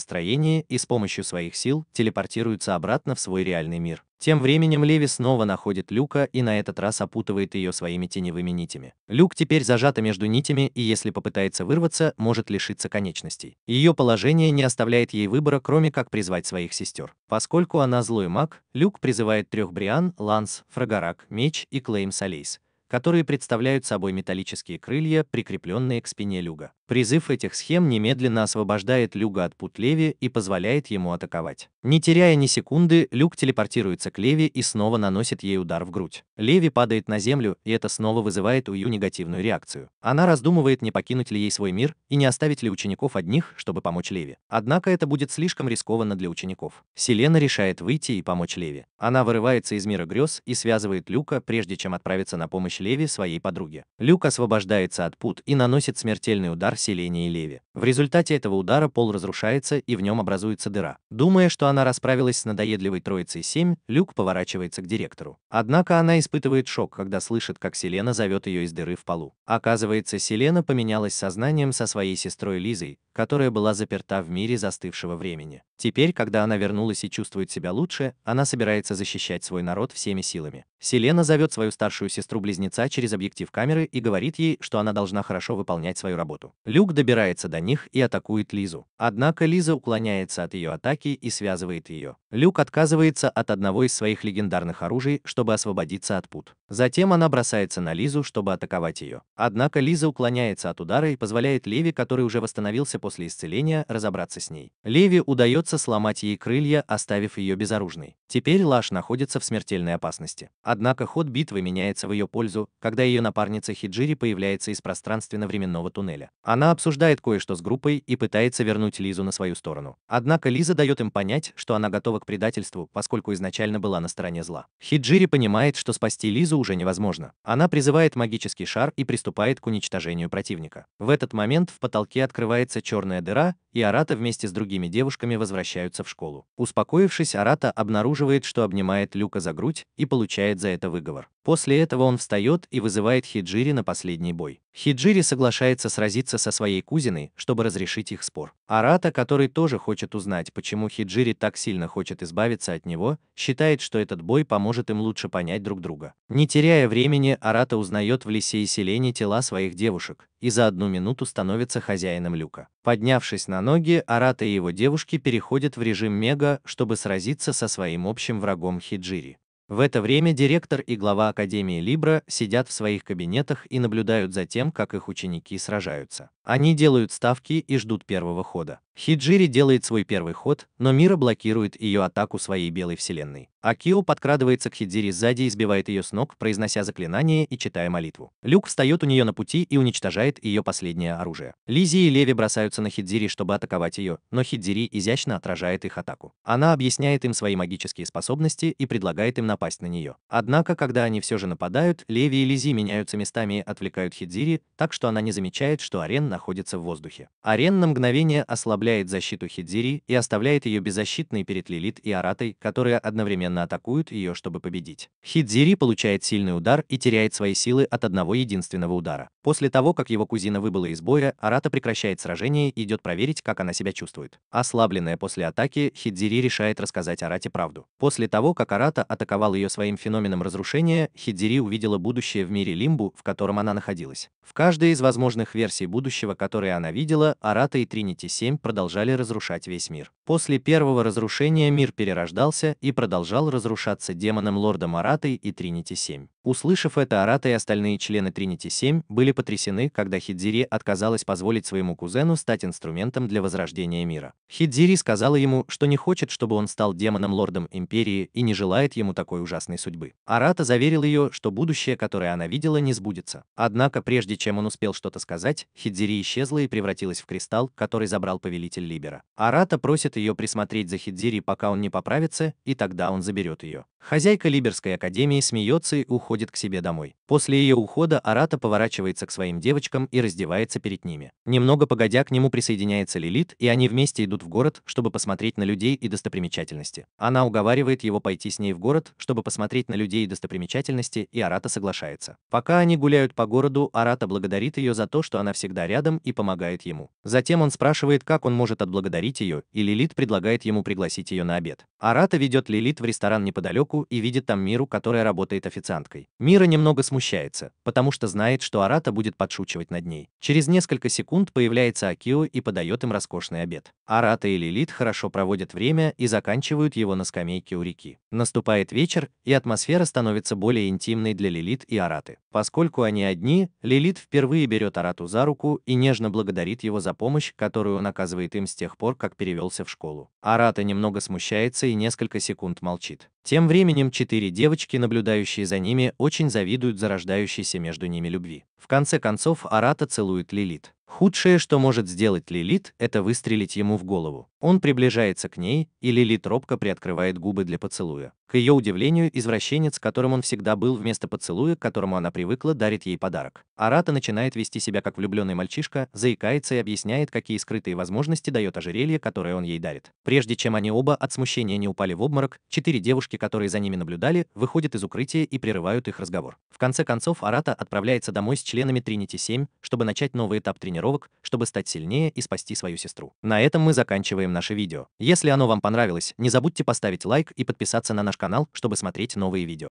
строении и с помощью своих сил телепортируются обратно в свой реальный мир. Тем временем Леви снова находит Люка и на этот раз опутывает ее своими теневыми нитями. Люк теперь зажата между нитями и если попытается вырваться, может лишиться конечностей. Ее положение не оставляет ей выбора, кроме как призвать своих сестер. Поскольку она злой маг, Люк призывает трех Бриан, Ланс, Фрагорак, Меч и Клейм Салейс, которые представляют собой металлические крылья, прикрепленные к спине люга. Призыв этих схем немедленно освобождает люга от пут Леви и позволяет ему атаковать. Не теряя ни секунды, люк телепортируется к Леви и снова наносит ей удар в грудь. Леви падает на землю, и это снова вызывает у Ю негативную реакцию. Она раздумывает, не покинуть ли ей свой мир и не оставить ли учеников одних, чтобы помочь Леви. Однако это будет слишком рискованно для учеников. Селена решает выйти и помочь Леви. Она вырывается из мира грез и связывает Люка, прежде чем отправиться на помощь Леви своей подруге. Люк освобождается от пут и наносит смертельный удар Селении Леви. В результате этого удара пол разрушается и в нем образуется дыра. Думая, что она расправилась с надоедливой троицей 7, Люк поворачивается к директору. Однако она испытывает шок, когда слышит, как Селена зовет ее из дыры в полу. Оказывается, Селена поменялась сознанием со своей сестрой Лизой, которая была заперта в мире застывшего времени. Теперь, когда она вернулась и чувствует себя лучше, она собирается защищать свой народ всеми силами. Селена зовет свою старшую сестру-близнецу близнеца через объектив камеры и говорит ей, что она должна хорошо выполнять свою работу. Люк добирается до них и атакует Лизу. Однако Лиза уклоняется от ее атаки и связывает ее. Люк отказывается от одного из своих легендарных оружий, чтобы освободиться от пут. Затем она бросается на Лизу, чтобы атаковать ее. Однако Лиза уклоняется от удара и позволяет Леви, который уже восстановился после исцеления, разобраться с ней. Леви удается сломать ей крылья, оставив ее безоружной. Теперь Лаш находится в смертельной опасности. Однако ход битвы меняется в ее пользу минуту, когда ее напарница Хиджири появляется из пространственно-временного туннеля. Она обсуждает кое-что с группой и пытается вернуть Лизу на свою сторону. Однако Лиза дает им понять, что она готова к предательству, поскольку изначально была на стороне зла. Хиджири понимает, что спасти Лизу уже невозможно. Она призывает магический шар и приступает к уничтожению противника. В этот момент в потолке открывается черная дыра, и Арата вместе с другими девушками возвращаются в школу. Успокоившись, Арата обнаруживает, что обнимает Люка за грудь и получает за это выговор. После этого он встает встает и вызывает Хиджири на последний бой. Хиджири соглашается сразиться со своей кузиной, чтобы разрешить их спор. Арата, который тоже хочет узнать, почему Хиджири так сильно хочет избавиться от него, считает, что этот бой поможет им лучше понять друг друга. Не теряя времени, Арата узнает в лесе и селении тела своих девушек и за одну минуту становится хозяином люка. Поднявшись на ноги, Арата и его девушки переходят в режим мега, чтобы сразиться со своим общим врагом Хиджири. В это время директор и глава Академии Либра сидят в своих кабинетах и наблюдают за тем, как их ученики сражаются. Они делают ставки и ждут первого хода. Хиджири делает свой первый ход, но Мира блокирует ее атаку своей белой вселенной. Акио подкрадывается к Хидзири сзади и сбивает ее с ног, произнося заклинание и читая молитву. Люк встает у нее на пути и уничтожает ее последнее оружие. Лизи и Леви бросаются на Хидзири, чтобы атаковать ее, но Хидзири изящно отражает их атаку. Она объясняет им свои магические способности и предлагает им на напасть на нее. Однако, когда они все же нападают, Леви и Лизи меняются местами и отвлекают Хидзири, так что она не замечает, что Арен находится в воздухе. Арен на мгновение ослабляет защиту Хидзири и оставляет ее беззащитной перед Лилит и Аратой, которые одновременно атакуют ее, чтобы победить. Хидзири получает сильный удар и теряет свои силы от одного единственного удара. После того, как его кузина выбыла из боя, Арата прекращает сражение и идет проверить, как она себя чувствует. Ослабленная после атаки, Хидзири решает рассказать Арате правду. После того, как Арата атаковала назвал ее своим феноменом разрушения, Хидзири увидела будущее в мире Лимбу, в котором она находилась. В каждой из возможных версий будущего, которые она видела, Арата и Тринити 7 продолжали разрушать весь мир. После первого разрушения мир перерождался и продолжал разрушаться демоном лордом Аратой и Тринити 7. Услышав это, Арата и остальные члены Тринити 7 были потрясены, когда Хидзири отказалась позволить своему кузену стать инструментом для возрождения мира. Хидзири сказала ему, что не хочет, чтобы он стал демоном лордом империи и не желает ему такого такой ужасной судьбы. Арата заверил ее, что будущее, которое она видела, не сбудется. Однако, прежде чем он успел что-то сказать, Хидзири исчезла и превратилась в кристалл, который забрал повелитель Либера. Арата просит ее присмотреть за Хидзири, пока он не поправится, и тогда он заберет ее. Хозяйка Либерской академии смеется и уходит к себе домой. После ее ухода Арата поворачивается к своим девочкам и раздевается перед ними. Немного погодя к нему присоединяется Лилит, и они вместе идут в город, чтобы посмотреть на людей и достопримечательности. Она уговаривает его пойти с ней в город, чтобы посмотреть на людей и достопримечательности, и Арата соглашается. Пока они гуляют по городу, Арата благодарит ее за то, что она всегда рядом и помогает ему. Затем он спрашивает, как он может отблагодарить ее, и Лилит предлагает ему пригласить ее на обед. Арата ведет Лилит в ресторан неподалеку и видит там Миру, которая работает официанткой. Мира немного смущается, потому что знает, что Арата будет подшучивать над ней. Через несколько секунд появляется Акио и подает им роскошный обед. Арата и Лилит хорошо проводят время и заканчивают его на скамейке у реки. Наступает вечер, вечер, и атмосфера становится более интимной для Лилит и Араты. Поскольку они одни, Лилит впервые берет Арату за руку и нежно благодарит его за помощь, которую он оказывает им с тех пор, как перевелся в школу. Арата немного смущается и несколько секунд молчит. Тем временем четыре девочки, наблюдающие за ними, очень завидуют зарождающейся между ними любви. В конце концов, Арата целует Лилит. Худшее, что может сделать Лилит, это выстрелить ему в голову. Он приближается к ней, и Лилит робко приоткрывает губы для поцелуя. К ее удивлению, извращенец, которым он всегда был вместо поцелуя, к которому она привыкла, дарит ей подарок. Арата начинает вести себя как влюбленный мальчишка, заикается и объясняет, какие скрытые возможности дает ожерелье, которое он ей дарит. Прежде чем они оба от смущения не упали в обморок, четыре девушки, которые за ними наблюдали, выходят из укрытия и прерывают их разговор. В конце концов, Арата отправляется домой с членами Тринити 7, чтобы начать новый этап тренировок, чтобы стать сильнее и спасти свою сестру. На этом мы заканчиваем наше видео. Если оно вам понравилось, не забудьте поставить лайк и подписаться на наш канал канал, чтобы смотреть новые видео.